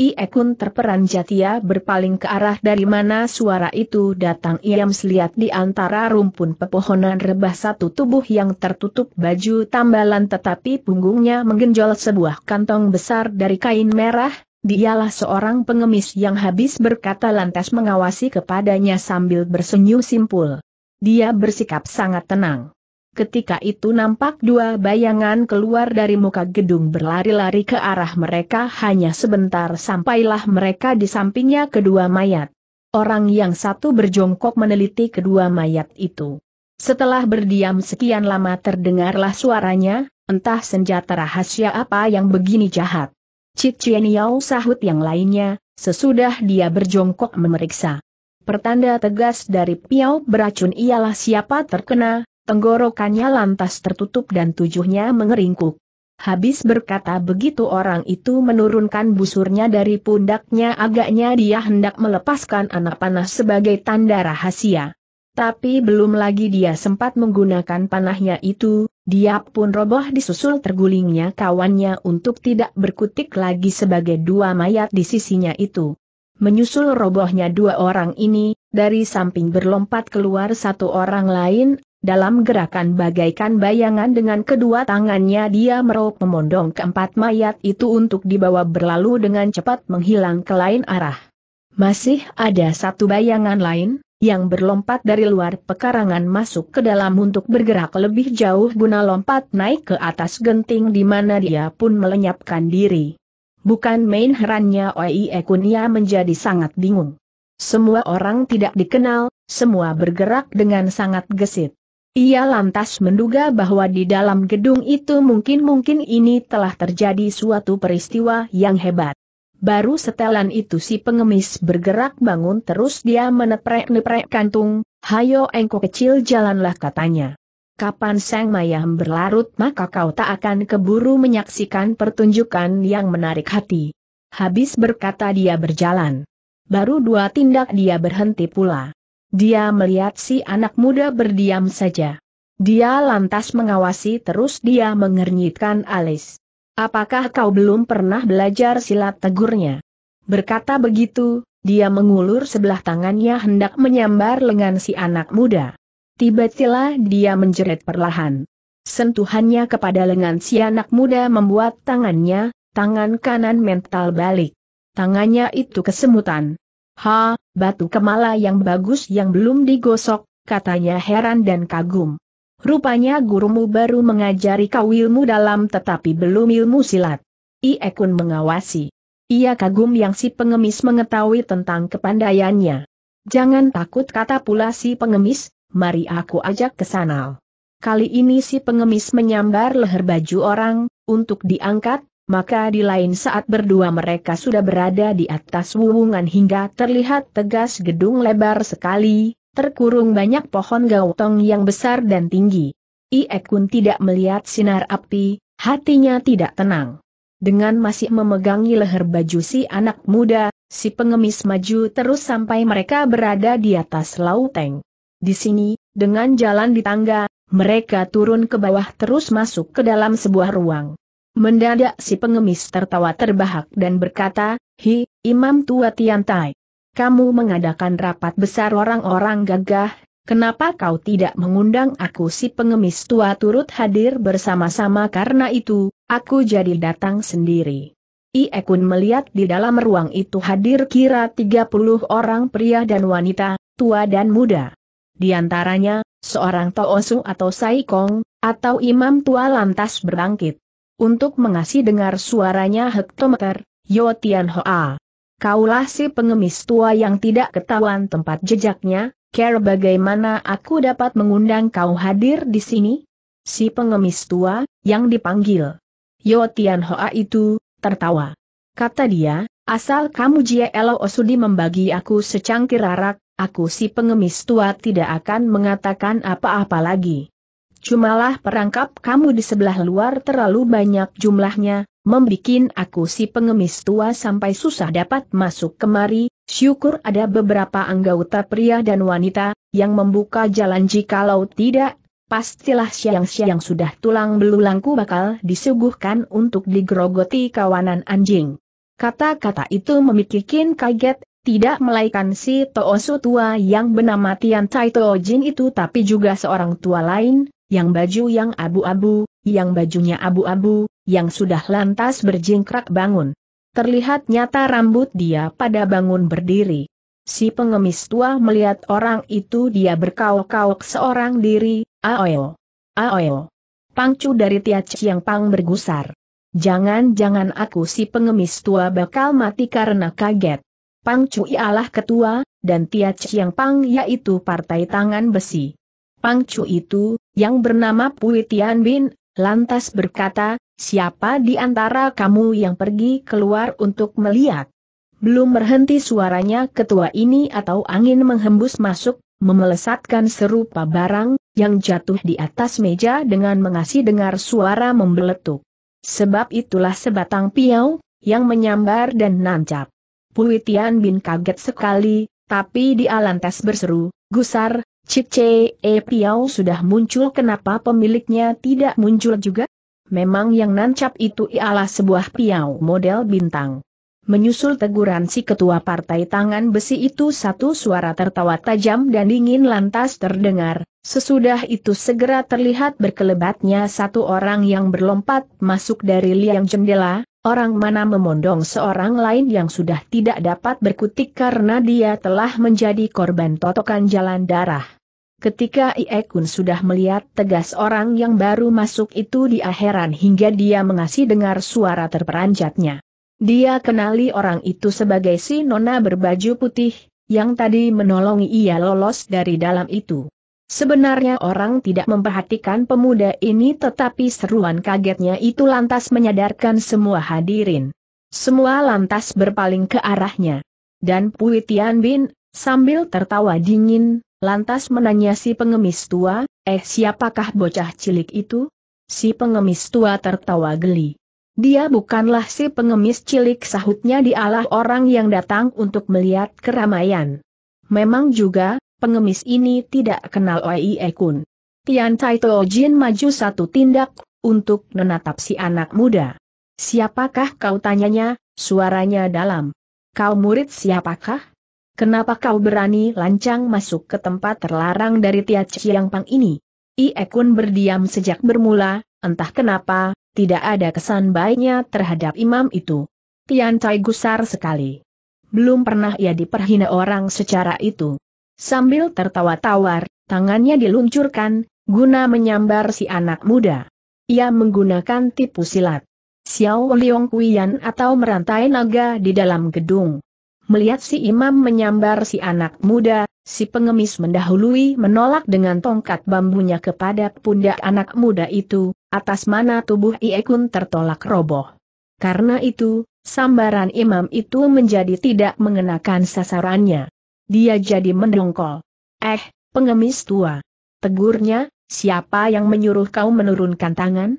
Iekun terperanjat ia berpaling ke arah dari mana suara itu datang ia melihat di antara rumpun pepohonan rebah satu tubuh yang tertutup baju tambalan tetapi punggungnya menggenjol sebuah kantong besar dari kain merah, dialah seorang pengemis yang habis berkata lantas mengawasi kepadanya sambil bersenyum simpul. Dia bersikap sangat tenang. Ketika itu nampak dua bayangan keluar dari muka gedung berlari-lari ke arah mereka hanya sebentar sampailah mereka di sampingnya kedua mayat. Orang yang satu berjongkok meneliti kedua mayat itu. Setelah berdiam sekian lama terdengarlah suaranya, entah senjata rahasia apa yang begini jahat. Cik Cien Yao sahut yang lainnya, sesudah dia berjongkok memeriksa. Pertanda tegas dari Piau beracun ialah siapa terkena, tenggorokannya lantas tertutup dan tujuhnya mengeringkuk. Habis berkata begitu orang itu menurunkan busurnya dari pundaknya agaknya dia hendak melepaskan anak panah sebagai tanda rahasia. Tapi belum lagi dia sempat menggunakan panahnya itu, dia pun roboh disusul tergulingnya kawannya untuk tidak berkutik lagi sebagai dua mayat di sisinya itu. Menyusul robohnya dua orang ini, dari samping berlompat keluar satu orang lain, dalam gerakan bagaikan bayangan dengan kedua tangannya dia meraup memondong keempat mayat itu untuk dibawa berlalu dengan cepat menghilang ke lain arah. Masih ada satu bayangan lain, yang berlompat dari luar pekarangan masuk ke dalam untuk bergerak lebih jauh guna lompat naik ke atas genting di mana dia pun melenyapkan diri. Bukan main herannya Oi Ekunia menjadi sangat bingung. Semua orang tidak dikenal, semua bergerak dengan sangat gesit. Ia lantas menduga bahwa di dalam gedung itu mungkin-mungkin ini telah terjadi suatu peristiwa yang hebat. Baru setelan itu si pengemis bergerak bangun terus dia meneprek-neprek kantung, hayo engko kecil jalanlah katanya. Kapan sang mayam berlarut maka kau tak akan keburu menyaksikan pertunjukan yang menarik hati. Habis berkata dia berjalan. Baru dua tindak dia berhenti pula. Dia melihat si anak muda berdiam saja. Dia lantas mengawasi terus dia mengernyitkan alis. Apakah kau belum pernah belajar silat tegurnya? Berkata begitu, dia mengulur sebelah tangannya hendak menyambar lengan si anak muda. Tiba-tiba dia menjerit perlahan. Sentuhannya kepada lengan si anak muda membuat tangannya, tangan kanan mental balik. Tangannya itu kesemutan. Ha, batu kemala yang bagus yang belum digosok, katanya heran dan kagum. Rupanya gurumu baru mengajari kau ilmu dalam tetapi belum ilmu silat. Iekun mengawasi. Ia kagum yang si pengemis mengetahui tentang kepandaiannya. Jangan takut kata pula si pengemis, mari aku ajak ke sana. Kali ini si pengemis menyambar leher baju orang, untuk diangkat, maka di lain saat berdua mereka sudah berada di atas wuwungan hingga terlihat tegas gedung lebar sekali, terkurung banyak pohon gautong yang besar dan tinggi. Iekun tidak melihat sinar api, hatinya tidak tenang. Dengan masih memegangi leher baju si anak muda, si pengemis maju terus sampai mereka berada di atas lauteng. Di sini, dengan jalan di tangga, mereka turun ke bawah terus masuk ke dalam sebuah ruang. Mendadak si pengemis tertawa terbahak dan berkata, Hi, Imam Tua Tiantai. Kamu mengadakan rapat besar orang-orang gagah, kenapa kau tidak mengundang aku si pengemis tua turut hadir bersama-sama karena itu, aku jadi datang sendiri. Iekun melihat di dalam ruang itu hadir kira 30 orang pria dan wanita, tua dan muda. Di antaranya, seorang Toosu atau Saikong, atau imam tua lantas berangkit untuk mengasih dengar suaranya hektometer, Yo Tian Hoa. Kaulah si pengemis tua yang tidak ketahuan tempat jejaknya, care bagaimana aku dapat mengundang kau hadir di sini? Si pengemis tua, yang dipanggil. Yo Tian Hoa itu, tertawa. Kata dia, asal kamu Jia Elo Osudi membagi aku secangkir arak, aku si pengemis tua tidak akan mengatakan apa-apa lagi. Cumalah perangkap kamu di sebelah luar terlalu banyak jumlahnya, membikin aku si pengemis tua sampai susah dapat masuk kemari, syukur ada beberapa anggota pria dan wanita, yang membuka jalan jikalau tidak, pastilah siang-siang sudah tulang belulangku bakal disuguhkan untuk digrogoti kawanan anjing. Kata-kata itu memikirkan kaget, tidak melainkan si Toosu tua yang bernama Tian Tai Tojin itu tapi juga seorang tua lain, yang baju yang abu-abu, yang bajunya abu-abu, yang sudah lantas berjingkrak bangun. Terlihat nyata rambut dia pada bangun berdiri. Si pengemis tua melihat orang itu dia berkauk kauk seorang diri, aoel. Aoel. Pangcu dari Tia yang pang bergusar. Jangan-jangan aku si pengemis tua bakal mati karena kaget. Pangcu ialah ketua, dan Tia yang pang yaitu partai tangan besi. Pangcu itu, yang bernama Pui Tian Bin, lantas berkata, siapa di antara kamu yang pergi keluar untuk melihat? Belum berhenti suaranya ketua ini atau angin menghembus masuk, memelesatkan serupa barang, yang jatuh di atas meja dengan mengasih dengar suara membeletuk. Sebab itulah sebatang piau, yang menyambar dan nancap. Pui Tian Bin kaget sekali, tapi dia lantas berseru, Gusar, Cice E Piao sudah muncul kenapa pemiliknya tidak muncul juga? Memang yang nancap itu ialah sebuah piau model bintang. Menyusul teguran si ketua partai tangan besi itu satu suara tertawa tajam dan dingin lantas terdengar, sesudah itu segera terlihat berkelebatnya satu orang yang berlompat masuk dari liang jendela, orang mana memondong seorang lain yang sudah tidak dapat berkutik karena dia telah menjadi korban totokan jalan darah. Ketika Ie Kun sudah melihat tegas orang yang baru masuk itu dia heran hingga dia mengasih dengar suara terperanjatnya. Dia kenali orang itu sebagai si nona berbaju putih, yang tadi menolongi ia lolos dari dalam itu. Sebenarnya orang tidak memperhatikan pemuda ini tetapi seruan kagetnya itu lantas menyadarkan semua hadirin. Semua lantas berpaling ke arahnya. Dan Pui Tian Bin Sambil tertawa dingin, lantas menanya si pengemis tua, eh siapakah bocah cilik itu? Si pengemis tua tertawa geli. Dia bukanlah si pengemis cilik sahutnya dialah orang yang datang untuk melihat keramaian. Memang juga, pengemis ini tidak kenal Oi Ekun. Tian Tai Jin maju satu tindak, untuk menatap si anak muda. Siapakah kau tanyanya, suaranya dalam. Kau murid siapakah? Kenapa kau berani lancang masuk ke tempat terlarang dari Tia Chiang Pang ini? Ie Kun berdiam sejak bermula, entah kenapa, tidak ada kesan baiknya terhadap imam itu. Tian Tai gusar sekali. Belum pernah ia diperhina orang secara itu. Sambil tertawa tawar, tangannya diluncurkan, guna menyambar si anak muda. Ia menggunakan tipu silat. Xiao Liong Kuian atau merantai naga di dalam gedung melihat si imam menyambar si anak muda, si pengemis mendahului menolak dengan tongkat bambunya kepada pundak anak muda itu, atas mana tubuh Iekun tertolak roboh. Karena itu, sambaran imam itu menjadi tidak mengenakan sasarannya. Dia jadi mendongkol. Eh, pengemis tua. Tegurnya, siapa yang menyuruh kau menurunkan tangan?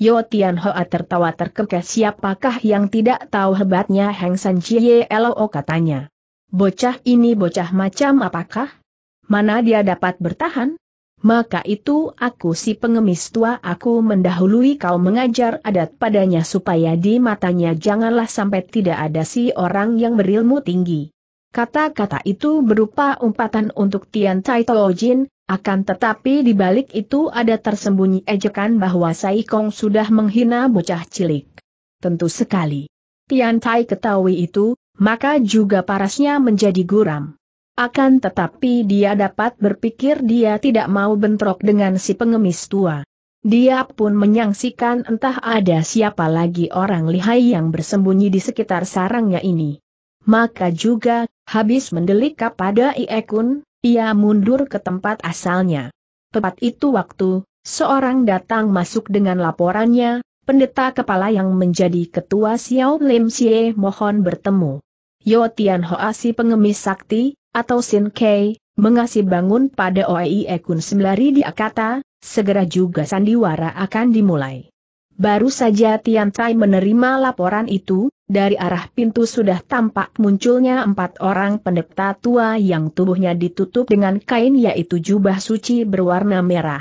Yo Tian Hoa tertawa terkekeh siapakah yang tidak tahu hebatnya Heng San Chie Lo katanya. Bocah ini bocah macam apakah? Mana dia dapat bertahan? Maka itu aku si pengemis tua aku mendahului kau mengajar adat padanya supaya di matanya janganlah sampai tidak ada si orang yang berilmu tinggi. Kata-kata itu berupa umpatan untuk Tian Tai Tojin, akan tetapi di balik itu ada tersembunyi ejekan bahwa Sai Kong sudah menghina bocah cilik. Tentu sekali. Tian Tai ketahui itu, maka juga parasnya menjadi guram. Akan tetapi dia dapat berpikir dia tidak mau bentrok dengan si pengemis tua. Dia pun menyangsikan entah ada siapa lagi orang lihai yang bersembunyi di sekitar sarangnya ini. Maka juga, habis mendelik kepada Iekun, ia mundur ke tempat asalnya. Tepat itu waktu, seorang datang masuk dengan laporannya, pendeta kepala yang menjadi ketua Xiao Lim Xie mohon bertemu. Yo Tian Hoa si pengemis sakti, atau Sin Kei, mengasih bangun pada Oei Ekun Semlari dia kata, segera juga sandiwara akan dimulai. Baru saja Tian Tai menerima laporan itu, dari arah pintu sudah tampak munculnya empat orang pendeta tua yang tubuhnya ditutup dengan kain yaitu jubah suci berwarna merah.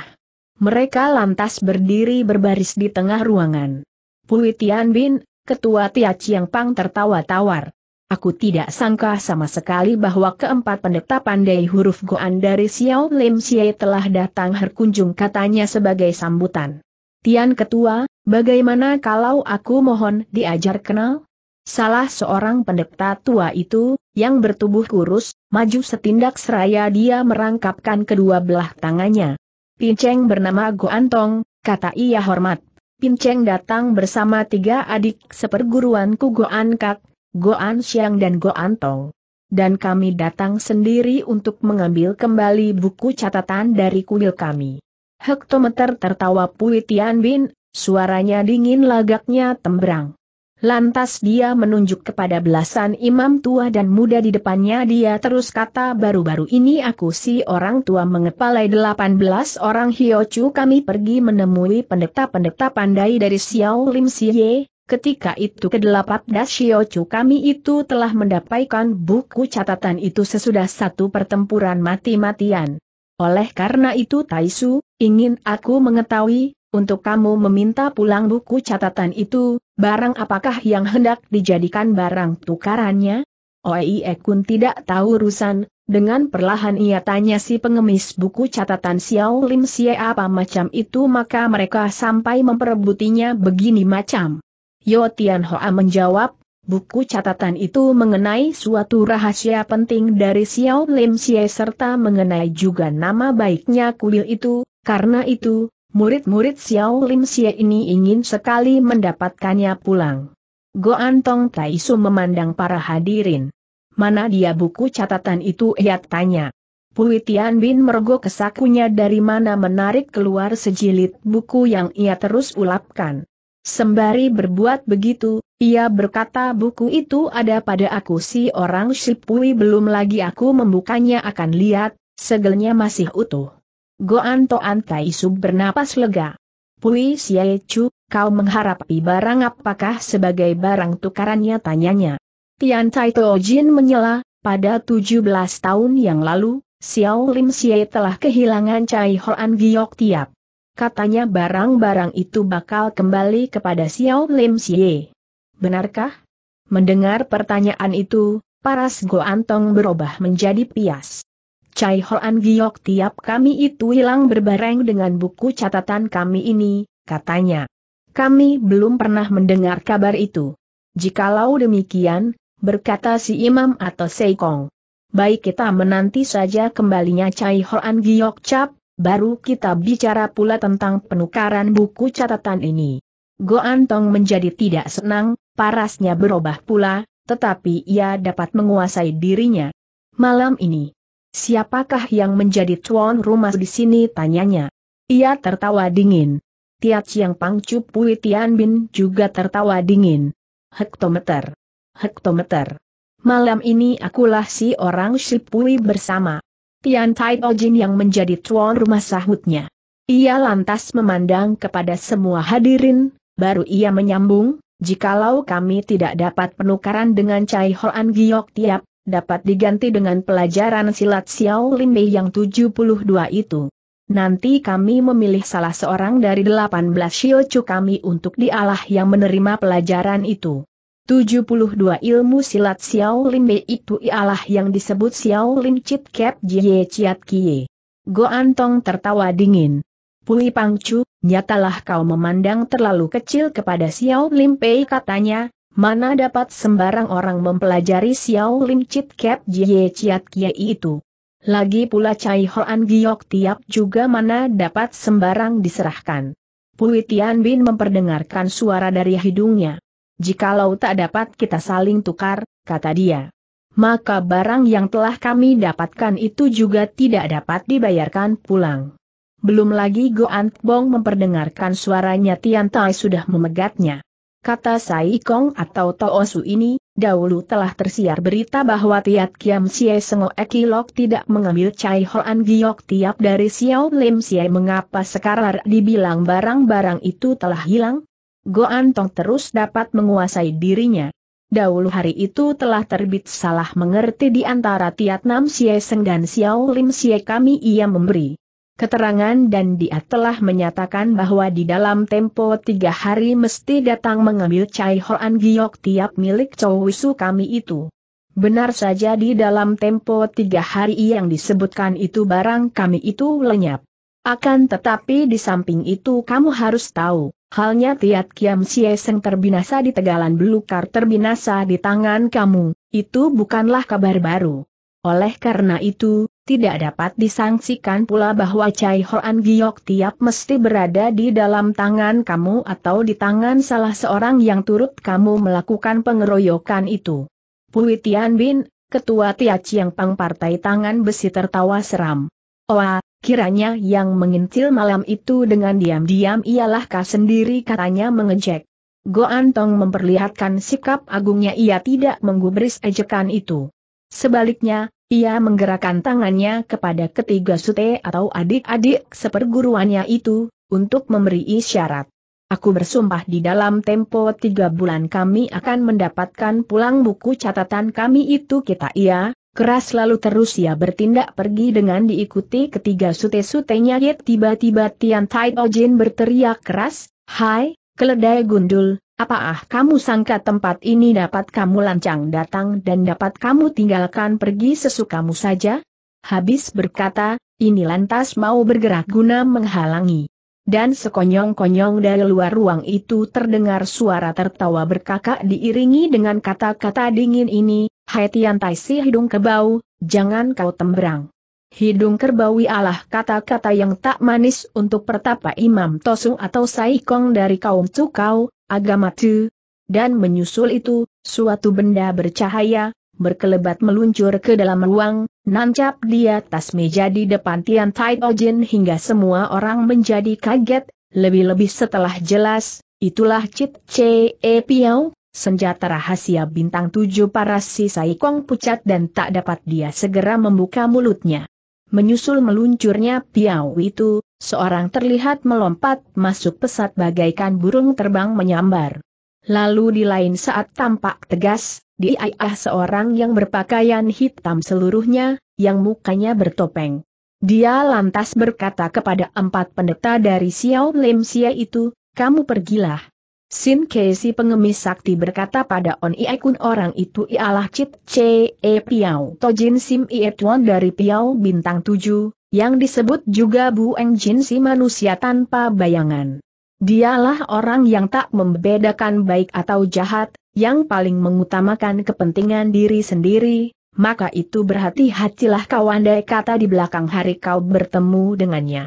Mereka lantas berdiri berbaris di tengah ruangan. Pui Tian Bin, ketua Tia Chiang Pang tertawa tawar. Aku tidak sangka sama sekali bahwa keempat pendeta pandai huruf Goan dari Xiao Lim Xie telah datang berkunjung katanya sebagai sambutan. Tian Ketua, bagaimana kalau aku mohon diajar kenal? Salah seorang pendeta tua itu, yang bertubuh kurus, maju setindak seraya dia merangkapkan kedua belah tangannya. Pinceng bernama Antong, kata ia hormat. Pinceng datang bersama tiga adik seperguruanku Goan Kak, Goan Siang dan Goan Antong. Dan kami datang sendiri untuk mengambil kembali buku catatan dari kuil kami. Hektometer tertawa Pui Tian Bin, suaranya dingin lagaknya tembrang. Lantas dia menunjuk kepada belasan imam tua dan muda di depannya dia terus kata baru-baru ini aku si orang tua mengepalai 18 orang Hiochu kami pergi menemui pendeta-pendeta pandai dari Xiao Lim Siye, ketika itu ke-18 Hiochu kami itu telah mendapatkan buku catatan itu sesudah satu pertempuran mati-matian. Oleh karena itu Taisu, ingin aku mengetahui, untuk kamu meminta pulang buku catatan itu, barang apakah yang hendak dijadikan barang tukarannya? Oie Kun tidak tahu urusan, dengan perlahan ia tanya si pengemis buku catatan Xiao Lim Xie apa macam itu maka mereka sampai memperebutinya begini macam. Yo Tian Hoa menjawab, Buku catatan itu mengenai suatu rahasia penting dari Xiao Lim Xie serta mengenai juga nama baiknya kuil itu, karena itu, murid-murid Xiao Lim Xie ini ingin sekali mendapatkannya pulang. Goan Tong Taisu memandang para hadirin. Mana dia buku catatan itu ia tanya. Pui Tian Bin mergo kesakunya dari mana menarik keluar sejilid buku yang ia terus ulapkan. Sembari berbuat begitu, ia berkata buku itu ada pada aku si orang Shipui belum lagi aku membukanya akan lihat, segelnya masih utuh. Goan Toan Tai Sub bernapas lega. Pui Siye Chu, kau mengharapi barang apakah sebagai barang tukarannya tanyanya. Tian Tai To Jin menyela, pada 17 tahun yang lalu, Xiao Lim Siye telah kehilangan Cai Hoan Giok Tiap. Katanya barang-barang itu bakal kembali kepada Xiao Lim Xie. Benarkah? Mendengar pertanyaan itu, paras Go Antong berubah menjadi pias. Cai Hoan Giok tiap kami itu hilang berbareng dengan buku catatan kami ini, katanya. Kami belum pernah mendengar kabar itu. Jikalau demikian, berkata si Imam atau Seikong. Baik kita menanti saja kembalinya Cai Hoan Giok Cap, baru kita bicara pula tentang penukaran buku catatan ini. Go Antong menjadi tidak senang, parasnya berubah pula, tetapi ia dapat menguasai dirinya. Malam ini, siapakah yang menjadi tuan rumah di sini tanyanya. Ia tertawa dingin. Tiat Chiang Pangcu Pui Tian Bin juga tertawa dingin. Hektometer. Hektometer. Malam ini akulah si orang Shipui bersama. Tian Tai Ojin yang menjadi tuan rumah sahutnya. Ia lantas memandang kepada semua hadirin, baru ia menyambung, jikalau kami tidak dapat penukaran dengan Cai Hoan Giok Tiap, dapat diganti dengan pelajaran silat Xiao Lin Mei yang 72 itu. Nanti kami memilih salah seorang dari 18 Chu kami untuk dialah yang menerima pelajaran itu. 72 ilmu silat Xiao lin itu ialah yang disebut Xiao lin Chit Kep Jie Chiat Kie. Go Antong tertawa dingin. Pui Pangcu, nyatalah kau memandang terlalu kecil kepada Xiao Lim Pei katanya, mana dapat sembarang orang mempelajari Xiao Lim Chit Kep Jie Chiat Kie itu. Lagi pula Cai Hoan Giok Tiap juga mana dapat sembarang diserahkan. Pui Tian Bin memperdengarkan suara dari hidungnya. Jikalau tak dapat kita saling tukar, kata dia. Maka barang yang telah kami dapatkan itu juga tidak dapat dibayarkan pulang. Belum lagi Go Ant Bong memperdengarkan suaranya Tian Tai sudah memegatnya. Kata Sai Kong atau Tao Su ini, dahulu telah tersiar berita bahwa Tiat Kiam Xie Sengo Lok tidak mengambil Chai Hoan Giok tiap dari Xiao Lim Xie mengapa sekarang dibilang barang-barang itu telah hilang? Goan Tong terus dapat menguasai dirinya. Dahulu hari itu telah terbit salah mengerti di antara Tiatnam Xie Seng dan Xiao Lim Sia kami ia memberi keterangan dan dia telah menyatakan bahwa di dalam tempo tiga hari mesti datang mengambil Chai Hoan Giok tiap milik Chow Wisu kami itu. Benar saja di dalam tempo tiga hari yang disebutkan itu barang kami itu lenyap. Akan tetapi di samping itu kamu harus tahu Halnya Tiat Kiam Sieseng terbinasa di Tegalan Belukar terbinasa di tangan kamu, itu bukanlah kabar baru. Oleh karena itu, tidak dapat disangsikan pula bahwa Cai Hoan Giok tiap mesti berada di dalam tangan kamu atau di tangan salah seorang yang turut kamu melakukan pengeroyokan itu. Pui Tian Bin, Ketua Tiat Chiang Pang Partai Tangan Besi tertawa seram. Oa, Kiranya yang mengintil malam itu dengan diam-diam ialah kau sendiri katanya mengejek. Go Antong memperlihatkan sikap agungnya ia tidak menggubris ejekan itu. Sebaliknya, ia menggerakkan tangannya kepada ketiga sute atau adik-adik seperguruannya itu, untuk memberi isyarat. Aku bersumpah di dalam tempo tiga bulan kami akan mendapatkan pulang buku catatan kami itu kita ia, Keras lalu terus ia bertindak pergi dengan diikuti ketiga sute-sutenya Yet tiba-tiba Tian Tai Ojin berteriak keras, Hai, keledai gundul, apaah kamu sangka tempat ini dapat kamu lancang datang dan dapat kamu tinggalkan pergi sesukamu saja? Habis berkata, ini lantas mau bergerak guna menghalangi. Dan sekonyong-konyong dari luar ruang itu terdengar suara tertawa berkakak diiringi dengan kata-kata dingin ini, Hai Tian Tai Si hidung kerbau, jangan kau tembrang. Hidung kerbaui Allah kata-kata yang tak manis untuk pertapa Imam Tosung atau Saikong dari kaum Cukau, agama Tu. Dan menyusul itu, suatu benda bercahaya, berkelebat meluncur ke dalam ruang, nancap di atas meja di depan Tian Tai Ojin hingga semua orang menjadi kaget, lebih-lebih setelah jelas, itulah Cit Ce e Piao, senjata rahasia bintang tujuh paras si Saikong pucat dan tak dapat dia segera membuka mulutnya. Menyusul meluncurnya Piau itu, seorang terlihat melompat masuk pesat bagaikan burung terbang menyambar. Lalu di lain saat tampak tegas, diaiah seorang yang berpakaian hitam seluruhnya, yang mukanya bertopeng. Dia lantas berkata kepada empat pendeta dari Xiao Lim Xia itu, kamu pergilah, Sin Kei si pengemis sakti berkata pada On Ie Kun orang itu ialah Cit Che E Piao Tojin Sim Ie Tuan dari Piao Bintang 7, yang disebut juga Eng Jin si manusia tanpa bayangan. Dialah orang yang tak membedakan baik atau jahat, yang paling mengutamakan kepentingan diri sendiri, maka itu berhati-hatilah kawan, dekata kata di belakang hari kau bertemu dengannya.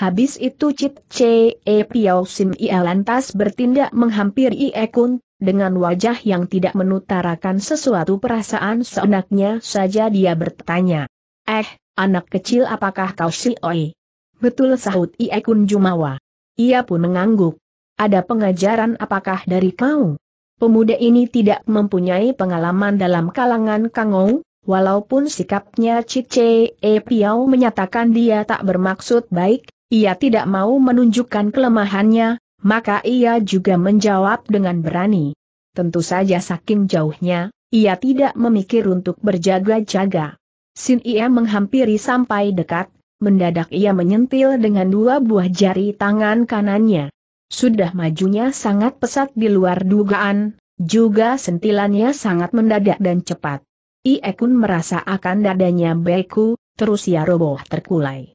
Habis itu Cip C. E. Piao Sim Ia lantas bertindak menghampiri Ie Kun, dengan wajah yang tidak menutarakan sesuatu perasaan seenaknya saja dia bertanya. Eh, anak kecil apakah kau si Oi? Betul sahut Ie Kun Jumawa. Ia pun mengangguk. Ada pengajaran apakah dari kau? Pemuda ini tidak mempunyai pengalaman dalam kalangan kangou, walaupun sikapnya Cice E Piao menyatakan dia tak bermaksud baik, ia tidak mau menunjukkan kelemahannya, maka ia juga menjawab dengan berani. Tentu saja saking jauhnya, ia tidak memikir untuk berjaga-jaga. Sin ia menghampiri sampai dekat, mendadak ia menyentil dengan dua buah jari tangan kanannya. Sudah majunya sangat pesat di luar dugaan, juga sentilannya sangat mendadak dan cepat. Ie kun merasa akan dadanya beku, terus ia roboh terkulai.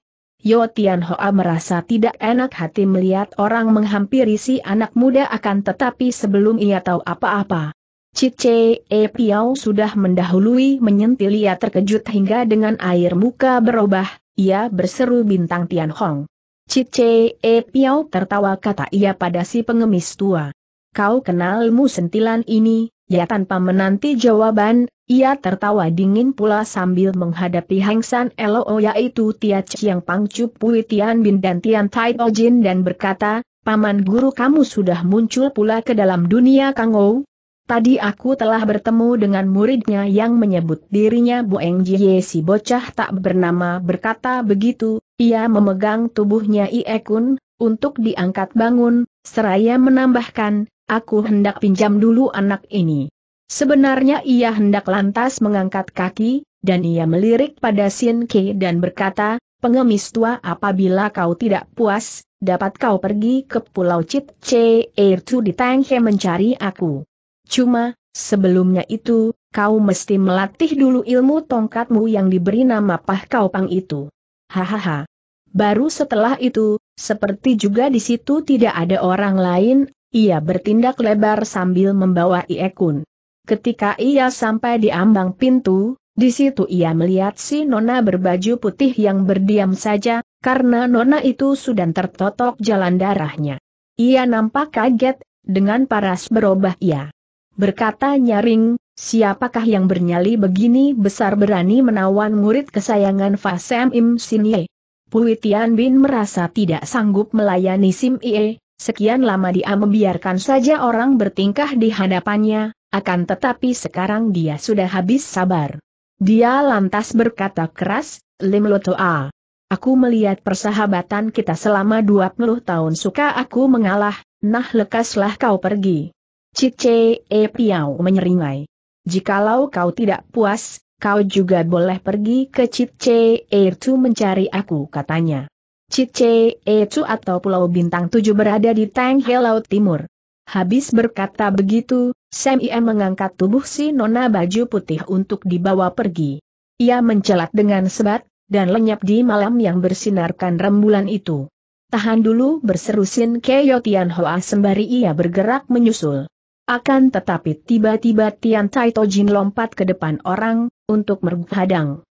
Yo Tian Hoa merasa tidak enak hati melihat orang menghampiri si anak muda akan tetapi sebelum ia tahu apa-apa. Cice E Piao sudah mendahului menyentil ia terkejut hingga dengan air muka berubah, ia berseru bintang Tian Hong. Cice E Piao tertawa kata ia pada si pengemis tua. Kau kenalmu sentilan ini, ya tanpa menanti jawaban, ia tertawa dingin pula sambil menghadapi Hang San Elo oh, yaitu Tia Chiang Pang Chu Pui Tian Bin dan Tian Tai Ojin dan berkata, Paman Guru kamu sudah muncul pula ke dalam dunia Kangou. Tadi aku telah bertemu dengan muridnya yang menyebut dirinya Bu Eng Jie si bocah tak bernama berkata begitu, ia memegang tubuhnya Ie Kun, untuk diangkat bangun, seraya menambahkan, aku hendak pinjam dulu anak ini. Sebenarnya ia hendak lantas mengangkat kaki, dan ia melirik pada Sin Ke dan berkata, pengemis tua apabila kau tidak puas, dapat kau pergi ke Pulau Chit Che Air to di Tangke mencari aku. Cuma, sebelumnya itu, kau mesti melatih dulu ilmu tongkatmu yang diberi nama Pah Kau Pang itu. Hahaha. Baru setelah itu, seperti juga di situ tidak ada orang lain, ia bertindak lebar sambil membawa Iekun. Ketika ia sampai di ambang pintu, di situ ia melihat si Nona berbaju putih yang berdiam saja, karena Nona itu sudah tertotok jalan darahnya. Ia nampak kaget, dengan paras berubah ia. Berkata nyaring, siapakah yang bernyali begini besar berani menawan murid kesayangan Fa Im Sinye? Pui Bin merasa tidak sanggup melayani Sim Ie, sekian lama dia membiarkan saja orang bertingkah di hadapannya, akan tetapi sekarang dia sudah habis sabar. Dia lantas berkata keras, Lim Lotoa. Aku melihat persahabatan kita selama 20 tahun suka aku mengalah, nah lekaslah kau pergi. Cice E Piau menyeringai. Jikalau kau tidak puas, kau juga boleh pergi ke Cice E Tu mencari aku katanya. Cice E Tu atau Pulau Bintang 7 berada di Tang laut Timur. Habis berkata begitu, Sam mengangkat tubuh si nona baju putih untuk dibawa pergi. Ia mencelat dengan sebat, dan lenyap di malam yang bersinarkan rembulan itu. Tahan dulu berseru Sin Keyo Tian Hoa sembari ia bergerak menyusul. Akan tetapi tiba-tiba Tian Tai Tojin lompat ke depan orang, untuk merghadang.